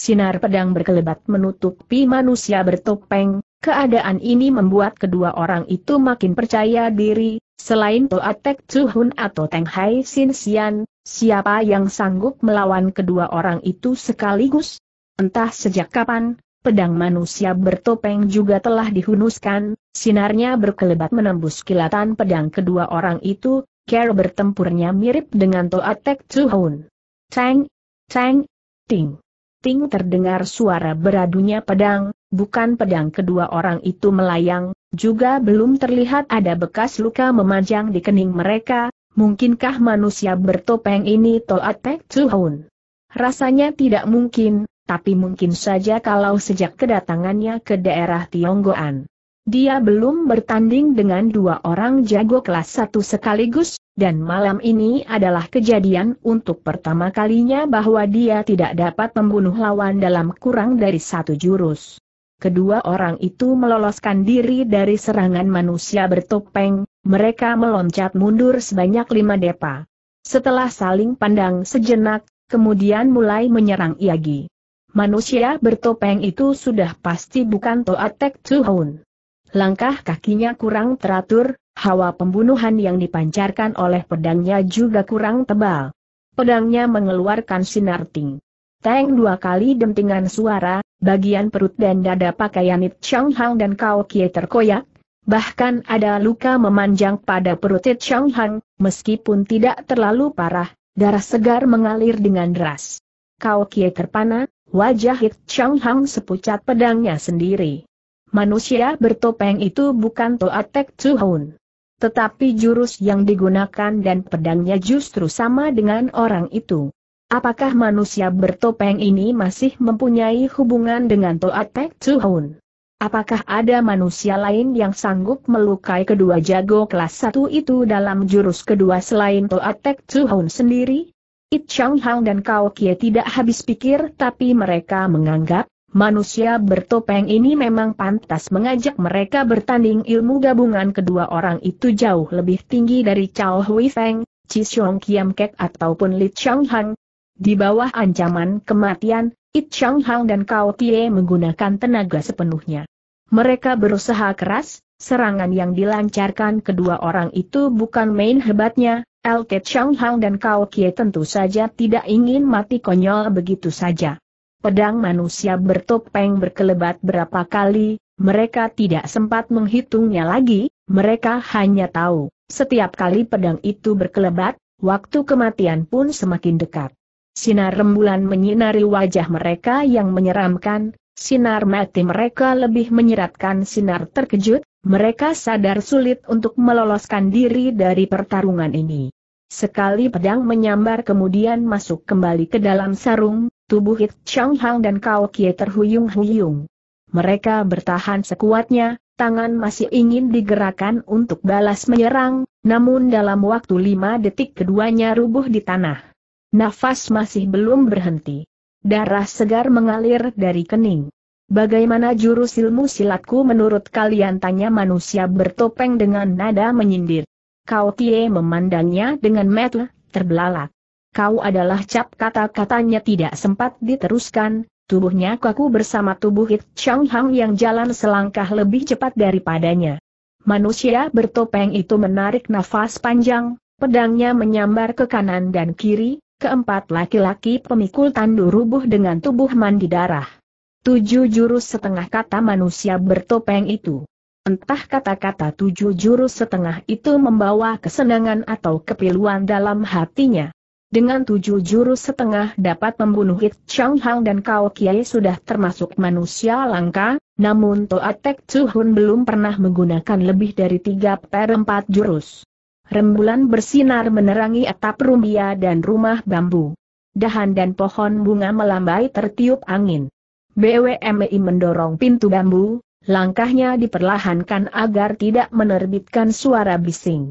Sinar pedang berkelebat menutupi manusia bertopeng, Keadaan ini membuat kedua orang itu makin percaya diri, selain Toa Tek Hun atau Teng Hai Sin Sian, siapa yang sanggup melawan kedua orang itu sekaligus? Entah sejak kapan, pedang manusia bertopeng juga telah dihunuskan, sinarnya berkelebat menembus kilatan pedang kedua orang itu, cara bertempurnya mirip dengan Toa Tek Hun. Tang, tang, ting ting terdengar suara beradunya pedang, bukan pedang kedua orang itu melayang, juga belum terlihat ada bekas luka memanjang di kening mereka, mungkinkah manusia bertopeng ini Toat Pek Chuhun? Rasanya tidak mungkin, tapi mungkin saja kalau sejak kedatangannya ke daerah Tionggoan, dia belum bertanding dengan dua orang jago kelas satu sekaligus, dan malam ini adalah kejadian untuk pertama kalinya bahwa dia tidak dapat membunuh lawan dalam kurang dari satu jurus. Kedua orang itu meloloskan diri dari serangan manusia bertopeng, mereka meloncat mundur sebanyak lima depa. Setelah saling pandang sejenak, kemudian mulai menyerang Iagi. Manusia bertopeng itu sudah pasti bukan Toatek Tuhun. Langkah kakinya kurang teratur, hawa pembunuhan yang dipancarkan oleh pedangnya juga kurang tebal. Pedangnya mengeluarkan sinar ting. Teng dua kali dentingan suara, bagian perut dan dada pakaian It Chang Hang dan Kao Kie terkoyak, bahkan ada luka memanjang pada perut It Chang Hang, meskipun tidak terlalu parah, darah segar mengalir dengan deras. Kao Kie terpana, wajah It Chang Hang sepucat pedangnya sendiri. Manusia bertopeng itu bukan Toatek Chuhun. Tetapi jurus yang digunakan dan pedangnya justru sama dengan orang itu. Apakah manusia bertopeng ini masih mempunyai hubungan dengan Toatek Chuhun? Apakah ada manusia lain yang sanggup melukai kedua jago kelas satu itu dalam jurus kedua selain Toatek Chuhun sendiri? It Chang Hang dan Kao Kie tidak habis pikir tapi mereka menganggap, manusia bertopeng ini memang pantas mengajak mereka bertanding ilmu gabungan kedua orang itu jauh lebih tinggi dari Chao Hui Feng, Chi Xiong Kiam Kek ataupun Li Chang Hang. Di bawah ancaman kematian, It Chang Hang dan Kao Tie menggunakan tenaga sepenuhnya. Mereka berusaha keras, serangan yang dilancarkan kedua orang itu bukan main hebatnya, LT Chang Hang dan Kao Kie tentu saja tidak ingin mati konyol begitu saja pedang manusia bertopeng berkelebat berapa kali, mereka tidak sempat menghitungnya lagi, mereka hanya tahu, setiap kali pedang itu berkelebat, waktu kematian pun semakin dekat. Sinar rembulan menyinari wajah mereka yang menyeramkan, sinar mati mereka lebih menyeratkan sinar terkejut, mereka sadar sulit untuk meloloskan diri dari pertarungan ini. Sekali pedang menyambar kemudian masuk kembali ke dalam sarung, tubuh Hit Chang Hang dan Kao Kie terhuyung-huyung. Mereka bertahan sekuatnya, tangan masih ingin digerakkan untuk balas menyerang, namun dalam waktu lima detik keduanya rubuh di tanah. Nafas masih belum berhenti. Darah segar mengalir dari kening. Bagaimana jurus ilmu silatku menurut kalian tanya manusia bertopeng dengan nada menyindir. Kau Kie memandangnya dengan mata terbelalak kau adalah cap kata-katanya tidak sempat diteruskan, tubuhnya kaku bersama tubuh Hit Chang Hang yang jalan selangkah lebih cepat daripadanya. Manusia bertopeng itu menarik nafas panjang, pedangnya menyambar ke kanan dan kiri, keempat laki-laki pemikul tandu rubuh dengan tubuh mandi darah. Tujuh jurus setengah kata manusia bertopeng itu. Entah kata-kata tujuh jurus setengah itu membawa kesenangan atau kepiluan dalam hatinya dengan tujuh jurus setengah dapat membunuh Hit Chang Hang dan Kao Kiai sudah termasuk manusia langka, namun Toa Tek Hun belum pernah menggunakan lebih dari tiga per empat jurus. Rembulan bersinar menerangi atap rumbia dan rumah bambu. Dahan dan pohon bunga melambai tertiup angin. BWMI e mendorong pintu bambu, langkahnya diperlahankan agar tidak menerbitkan suara bising.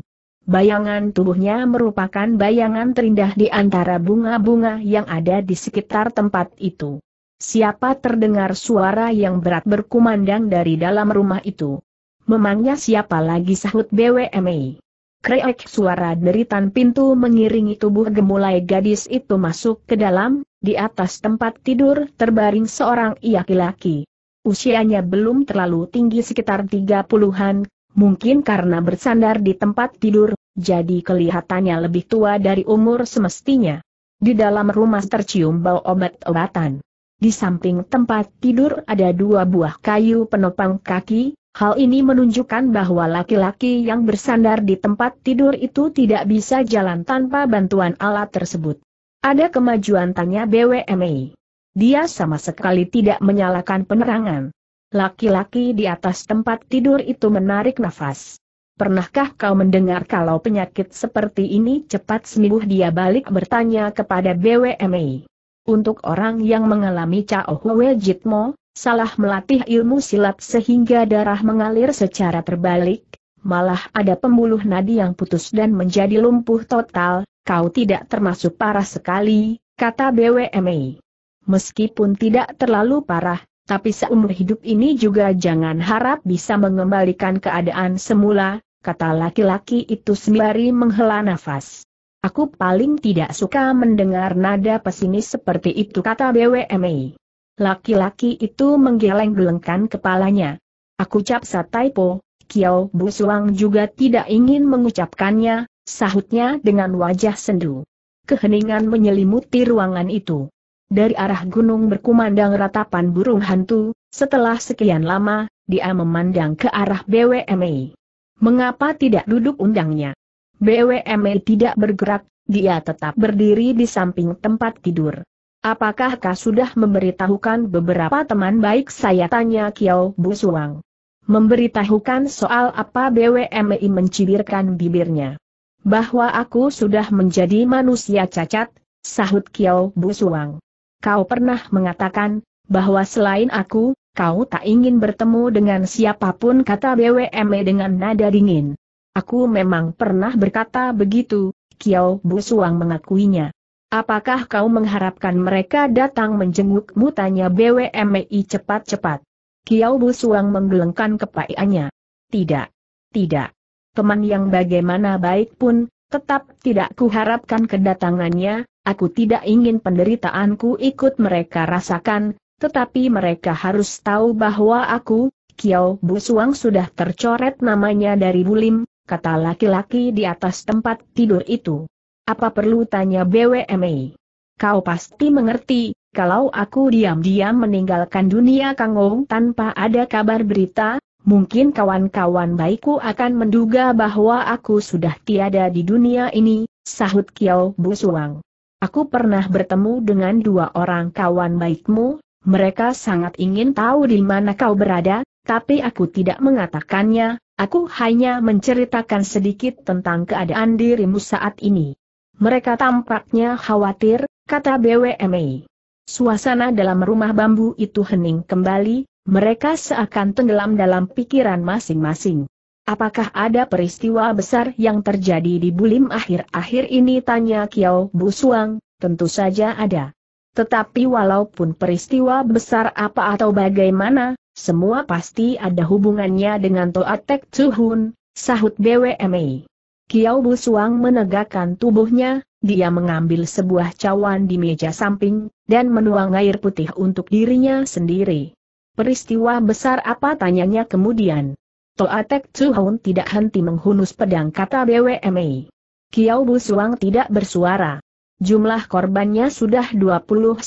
Bayangan tubuhnya merupakan bayangan terindah di antara bunga-bunga yang ada di sekitar tempat itu. Siapa terdengar suara yang berat berkumandang dari dalam rumah itu? Memangnya siapa lagi sahut BWME? Kreek suara deritan pintu mengiringi tubuh gemulai gadis itu masuk ke dalam, di atas tempat tidur terbaring seorang laki-laki. Usianya belum terlalu tinggi sekitar tiga puluhan, mungkin karena bersandar di tempat tidur, jadi kelihatannya lebih tua dari umur semestinya. Di dalam rumah tercium bau obat-obatan. Di samping tempat tidur ada dua buah kayu penopang kaki, hal ini menunjukkan bahwa laki-laki yang bersandar di tempat tidur itu tidak bisa jalan tanpa bantuan alat tersebut. Ada kemajuan tanya BWMI. Dia sama sekali tidak menyalakan penerangan. Laki-laki di atas tempat tidur itu menarik nafas. Pernahkah kau mendengar kalau penyakit seperti ini cepat sembuh dia balik bertanya kepada BWMA. Untuk orang yang mengalami Cao Hwe Jitmo, salah melatih ilmu silat sehingga darah mengalir secara terbalik, malah ada pembuluh nadi yang putus dan menjadi lumpuh total, kau tidak termasuk parah sekali, kata BWMA. Meskipun tidak terlalu parah, tapi seumur hidup ini juga jangan harap bisa mengembalikan keadaan semula, kata laki-laki itu sembari menghela nafas. Aku paling tidak suka mendengar nada pesimis seperti itu kata BWMI. Laki-laki itu menggeleng-gelengkan kepalanya. Aku cap typo, Kiao Busuang juga tidak ingin mengucapkannya, sahutnya dengan wajah sendu. Keheningan menyelimuti ruangan itu. Dari arah gunung berkumandang ratapan burung hantu, setelah sekian lama, dia memandang ke arah BWMI. Mengapa tidak duduk undangnya? BWME tidak bergerak, dia tetap berdiri di samping tempat tidur. Apakah kau sudah memberitahukan beberapa teman baik saya tanya Kiao Busuang. Memberitahukan soal apa BWMI mencibirkan bibirnya. Bahwa aku sudah menjadi manusia cacat, sahut Kiao Busuang. Kau pernah mengatakan, bahwa selain aku, kau tak ingin bertemu dengan siapapun kata BWME dengan nada dingin. Aku memang pernah berkata begitu, Kiao Busuang mengakuinya. Apakah kau mengharapkan mereka datang menjengukmu tanya BWMI cepat-cepat. Kiao Busuang menggelengkan kepaiannya. Tidak. Tidak. Teman yang bagaimana baik pun, tetap tidak kuharapkan kedatangannya, aku tidak ingin penderitaanku ikut mereka rasakan, tetapi mereka harus tahu bahwa aku, Kiao Busuang sudah tercoret namanya dari Bulim, kata laki-laki di atas tempat tidur itu. Apa perlu tanya BWMA? Kau pasti mengerti, kalau aku diam-diam meninggalkan dunia Kangong tanpa ada kabar berita, mungkin kawan-kawan baikku akan menduga bahwa aku sudah tiada di dunia ini, sahut Kiao Busuang. Aku pernah bertemu dengan dua orang kawan baikmu, mereka sangat ingin tahu di mana kau berada, tapi aku tidak mengatakannya, aku hanya menceritakan sedikit tentang keadaan dirimu saat ini. Mereka tampaknya khawatir, kata BWMI. Suasana dalam rumah bambu itu hening kembali, mereka seakan tenggelam dalam pikiran masing-masing. Apakah ada peristiwa besar yang terjadi di Bulim akhir-akhir ini tanya Kiao Busuang, tentu saja ada. Tetapi walaupun peristiwa besar apa atau bagaimana, semua pasti ada hubungannya dengan Toa Tek Tuhun, sahut BWMI. Kiau Busuang menegakkan tubuhnya, dia mengambil sebuah cawan di meja samping, dan menuang air putih untuk dirinya sendiri. Peristiwa besar apa tanyanya kemudian? Toa Tek Tuhun tidak henti menghunus pedang kata BWMI. Kiau Busuang tidak bersuara. Jumlah korbannya sudah 29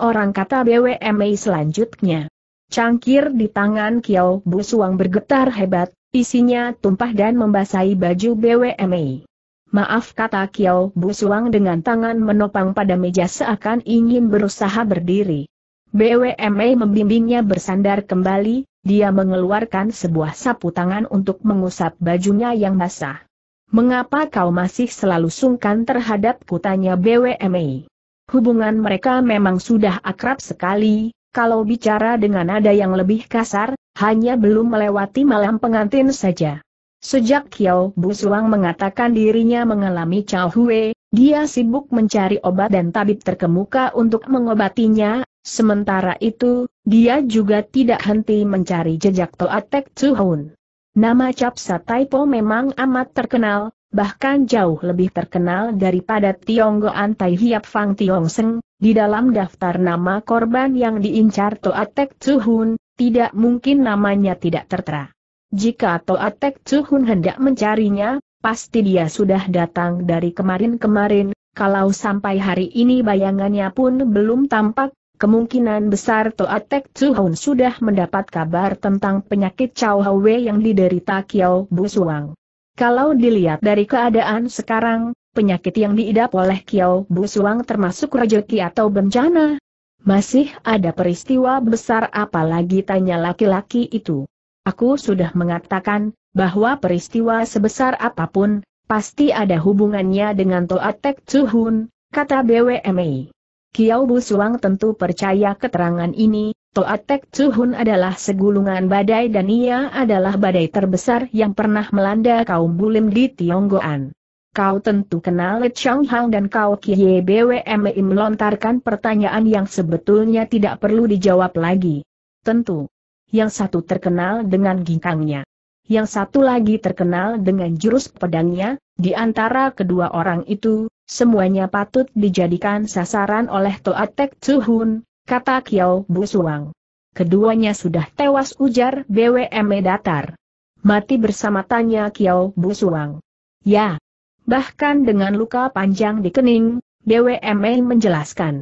orang kata BWMA selanjutnya. Cangkir di tangan Kiao Busuang bergetar hebat, isinya tumpah dan membasahi baju BWMA. Maaf kata Kiao Busuang dengan tangan menopang pada meja seakan ingin berusaha berdiri. BWMA membimbingnya bersandar kembali, dia mengeluarkan sebuah sapu tangan untuk mengusap bajunya yang basah. Mengapa kau masih selalu sungkan terhadap kutanya BWMI? Hubungan mereka memang sudah akrab sekali, kalau bicara dengan ada yang lebih kasar, hanya belum melewati malam pengantin saja. Sejak Kiao Busuang mengatakan dirinya mengalami Chao Hue, dia sibuk mencari obat dan tabib terkemuka untuk mengobatinya, sementara itu, dia juga tidak henti mencari jejak Toa Tek Tsuhun. Nama Capsa Taipo memang amat terkenal, bahkan jauh lebih terkenal daripada Tionggoan Tai Hiap Fang Tiong Seng, di dalam daftar nama korban yang diincar Toatek Tsuhun, tidak mungkin namanya tidak tertera. Jika Toatek Tsuhun hendak mencarinya, pasti dia sudah datang dari kemarin-kemarin, kalau sampai hari ini bayangannya pun belum tampak, Kemungkinan besar Toatek Tsuhun sudah mendapat kabar tentang penyakit Chow Hwe yang diderita Kiao Busuang. Kalau dilihat dari keadaan sekarang, penyakit yang diidap oleh Kiao Busuang termasuk rejeki atau bencana. Masih ada peristiwa besar apalagi tanya laki-laki itu. Aku sudah mengatakan, bahwa peristiwa sebesar apapun, pasti ada hubungannya dengan Toatek Tsuhun, kata BWMI. Kiau Bu Suang tentu percaya keterangan ini, Toa Toatek Tsuhun adalah segulungan badai dan ia adalah badai terbesar yang pernah melanda kaum bulim di Tionggoan. Kau tentu kenal Le Chang Hang dan kau Kie BWM melontarkan pertanyaan yang sebetulnya tidak perlu dijawab lagi. Tentu. Yang satu terkenal dengan ginkangnya. Yang satu lagi terkenal dengan jurus pedangnya, di antara kedua orang itu, semuanya patut dijadikan sasaran oleh Toa Tek Tuhun," kata Kiao Suang. Keduanya sudah tewas ujar BWM e Datar. Mati bersama tanya Bu Suang. Ya. Bahkan dengan luka panjang di kening, BWM e menjelaskan.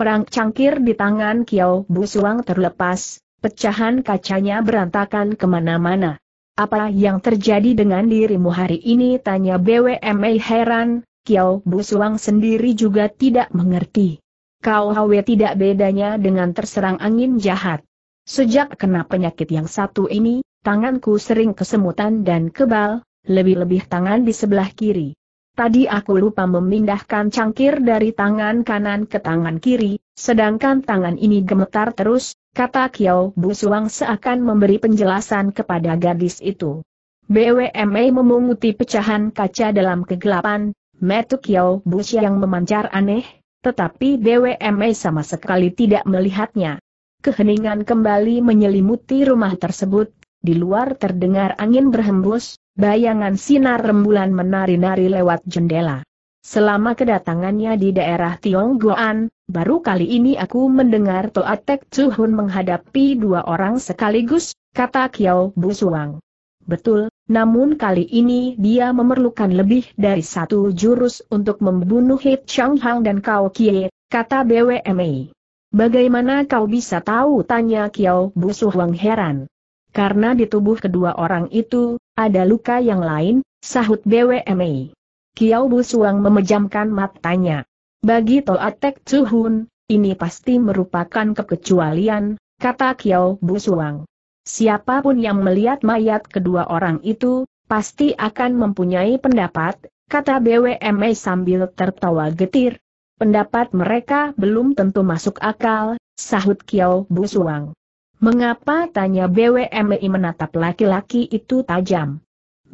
Perang cangkir di tangan Kiao Suang terlepas, pecahan kacanya berantakan kemana-mana. Apa yang terjadi dengan dirimu hari ini tanya BWM e heran, Bu Suang sendiri juga tidak mengerti. Kau Hwe tidak bedanya dengan terserang angin jahat. Sejak kena penyakit yang satu ini, tanganku sering kesemutan dan kebal, lebih-lebih tangan di sebelah kiri. Tadi aku lupa memindahkan cangkir dari tangan kanan ke tangan kiri, sedangkan tangan ini gemetar terus, kata Bu Suang seakan memberi penjelasan kepada gadis itu. BWMA e memunguti pecahan kaca dalam kegelapan, Metukyo Bu yang memancar aneh, tetapi DWME sama sekali tidak melihatnya. Keheningan kembali menyelimuti rumah tersebut, di luar terdengar angin berhembus, bayangan sinar rembulan menari-nari lewat jendela. Selama kedatangannya di daerah Tionggoan, baru kali ini aku mendengar Toatek Chuhun menghadapi dua orang sekaligus, kata Kiao Suang betul, namun kali ini dia memerlukan lebih dari satu jurus untuk membunuh Hit Chang Hang dan Kao Kie, kata BWMI. Bagaimana kau bisa tahu? tanya Kiao Busuh Wang heran. Karena di tubuh kedua orang itu, ada luka yang lain, sahut BWMI. Kiao Busuang memejamkan matanya. Bagi atek Tek hun ini pasti merupakan kekecualian, kata Kiao Busuang. Siapapun yang melihat mayat kedua orang itu, pasti akan mempunyai pendapat, kata BWME sambil tertawa getir. Pendapat mereka belum tentu masuk akal, sahut Kiao Busuang. Mengapa tanya BWMI menatap laki-laki itu tajam?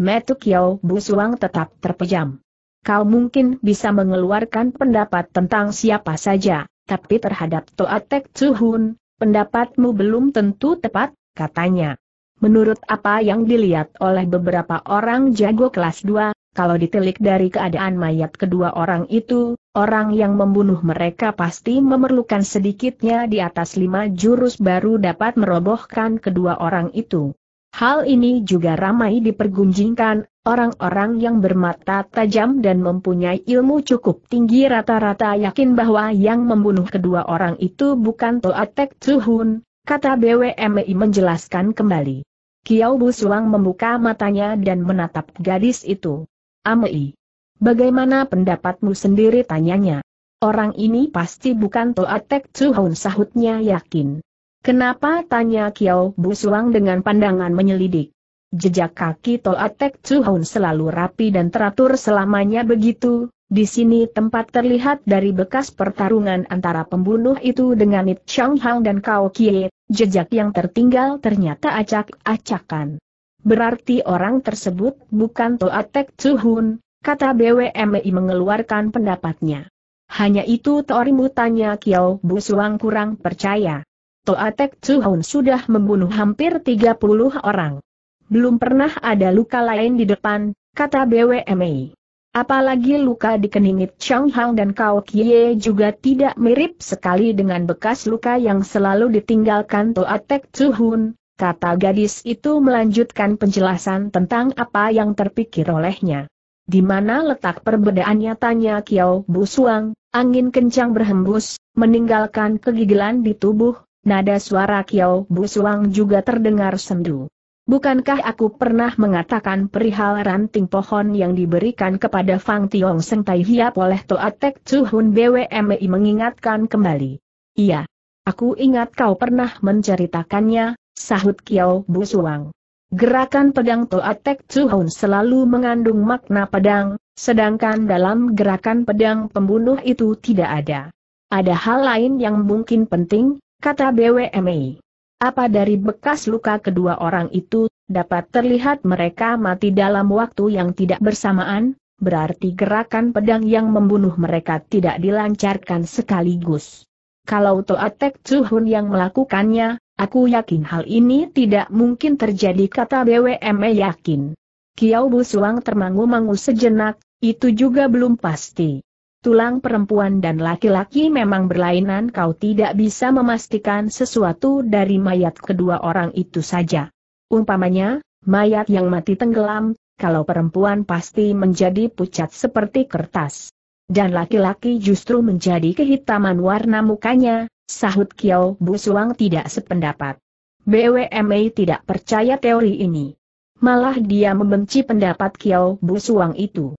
Metu Kiao Busuang tetap terpejam. Kau mungkin bisa mengeluarkan pendapat tentang siapa saja, tapi terhadap Toa Toatek Tsuhun, pendapatmu belum tentu tepat, katanya. Menurut apa yang dilihat oleh beberapa orang jago kelas 2, kalau ditelik dari keadaan mayat kedua orang itu, orang yang membunuh mereka pasti memerlukan sedikitnya di atas lima jurus baru dapat merobohkan kedua orang itu. Hal ini juga ramai dipergunjingkan, orang-orang yang bermata tajam dan mempunyai ilmu cukup tinggi rata-rata yakin bahwa yang membunuh kedua orang itu bukan Toatek Tsuhun, kata BWMI menjelaskan kembali. Kiau Suang membuka matanya dan menatap gadis itu. Amei. Bagaimana pendapatmu sendiri tanyanya? Orang ini pasti bukan Toatek Hun, sahutnya yakin. Kenapa tanya Kiau Suang dengan pandangan menyelidik? Jejak kaki Toatek Hun selalu rapi dan teratur selamanya begitu, di sini tempat terlihat dari bekas pertarungan antara pembunuh itu dengan It Chang Hang dan Kao Kie, jejak yang tertinggal ternyata acak-acakan. Berarti orang tersebut bukan Toa Tek Hun, kata BWMI mengeluarkan pendapatnya. Hanya itu Torimu tanya Kiao Busuang kurang percaya. Toa Tek Hun sudah membunuh hampir 30 orang. Belum pernah ada luka lain di depan, kata BWMI. Apalagi luka di keningit Chang Hang dan Kao Kie juga tidak mirip sekali dengan bekas luka yang selalu ditinggalkan Toatek Tsuhun, kata gadis itu melanjutkan penjelasan tentang apa yang terpikir olehnya. Di mana letak perbedaannya tanya Kiao Busuang, angin kencang berhembus, meninggalkan kegigilan di tubuh, nada suara Kiao Busuang juga terdengar sendu. Bukankah aku pernah mengatakan perihal ranting pohon yang diberikan kepada Fang Tiong Seng Tai Hiap oleh Toa Tek Chuhun BWMI mengingatkan kembali? Iya. Aku ingat kau pernah menceritakannya, sahut Kiao Suang. Gerakan pedang Toa Tek Chuhun selalu mengandung makna pedang, sedangkan dalam gerakan pedang pembunuh itu tidak ada. Ada hal lain yang mungkin penting, kata BWMI. Apa dari bekas luka kedua orang itu, dapat terlihat mereka mati dalam waktu yang tidak bersamaan, berarti gerakan pedang yang membunuh mereka tidak dilancarkan sekaligus. Kalau Toatek Tsuhun yang melakukannya, aku yakin hal ini tidak mungkin terjadi kata BWME yakin. Kiao Busuang termangu-mangu sejenak, itu juga belum pasti tulang perempuan dan laki-laki memang berlainan kau tidak bisa memastikan sesuatu dari mayat kedua orang itu saja. Umpamanya, mayat yang mati tenggelam, kalau perempuan pasti menjadi pucat seperti kertas. Dan laki-laki justru menjadi kehitaman warna mukanya, sahut Kiao Suang tidak sependapat. BWMA tidak percaya teori ini. Malah dia membenci pendapat Kiao Suang itu.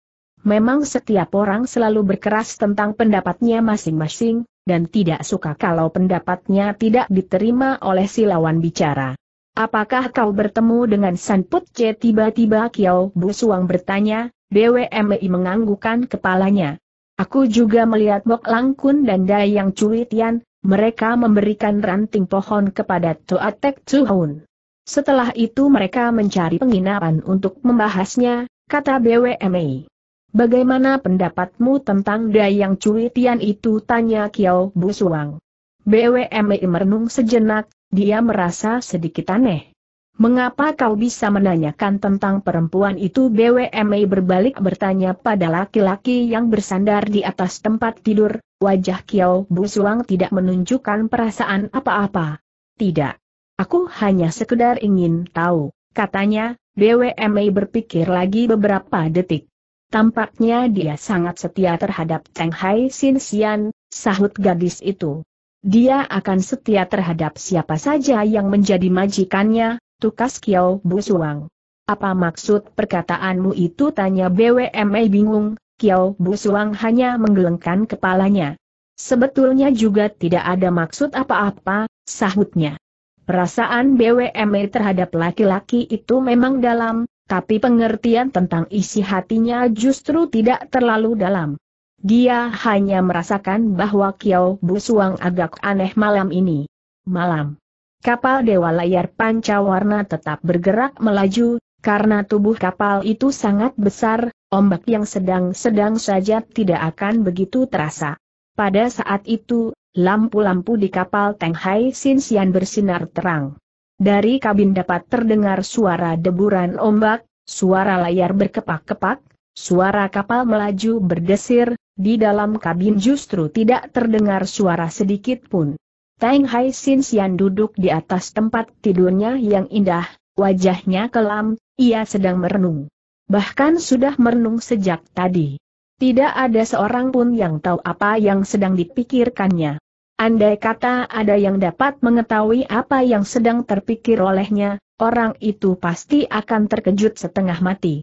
Memang setiap orang selalu berkeras tentang pendapatnya masing-masing, dan tidak suka kalau pendapatnya tidak diterima oleh si lawan bicara. Apakah kau bertemu dengan Put C? Tiba-tiba Kiao Suang bertanya, BWMI menganggukan kepalanya. Aku juga melihat Bok Langkun dan Dayang Cui Tian, mereka memberikan ranting pohon kepada Toatek Tuhun. Setelah itu mereka mencari penginapan untuk membahasnya, kata BWMI. Bagaimana pendapatmu tentang Dayang Cui itu? Tanya Kiao Busuang. BWMI merenung sejenak, dia merasa sedikit aneh. Mengapa kau bisa menanyakan tentang perempuan itu? BWMI berbalik bertanya pada laki-laki yang bersandar di atas tempat tidur, wajah Kiao Suang tidak menunjukkan perasaan apa-apa. Tidak. Aku hanya sekedar ingin tahu, katanya, BWMI berpikir lagi beberapa detik. Tampaknya dia sangat setia terhadap Cheng Hai Sin Xian, sahut gadis itu. Dia akan setia terhadap siapa saja yang menjadi majikannya, tukas Kiao Suang. Apa maksud perkataanmu itu tanya BWMA bingung, Kiao Suang hanya menggelengkan kepalanya. Sebetulnya juga tidak ada maksud apa-apa, sahutnya. Perasaan BWMA terhadap laki-laki itu memang dalam, tapi pengertian tentang isi hatinya justru tidak terlalu dalam. Dia hanya merasakan bahwa Kiao Suang agak aneh malam ini. Malam. Kapal Dewa Layar Pancawarna tetap bergerak melaju, karena tubuh kapal itu sangat besar, ombak yang sedang-sedang saja tidak akan begitu terasa. Pada saat itu, lampu-lampu di kapal Teng Hai Sinsian bersinar terang. Dari kabin dapat terdengar suara deburan ombak, suara layar berkepak-kepak, suara kapal melaju berdesir, di dalam kabin justru tidak terdengar suara sedikit pun. Tang Hai Sin Sian duduk di atas tempat tidurnya yang indah, wajahnya kelam, ia sedang merenung. Bahkan sudah merenung sejak tadi. Tidak ada seorang pun yang tahu apa yang sedang dipikirkannya. Andai kata ada yang dapat mengetahui apa yang sedang terpikir olehnya, orang itu pasti akan terkejut setengah mati.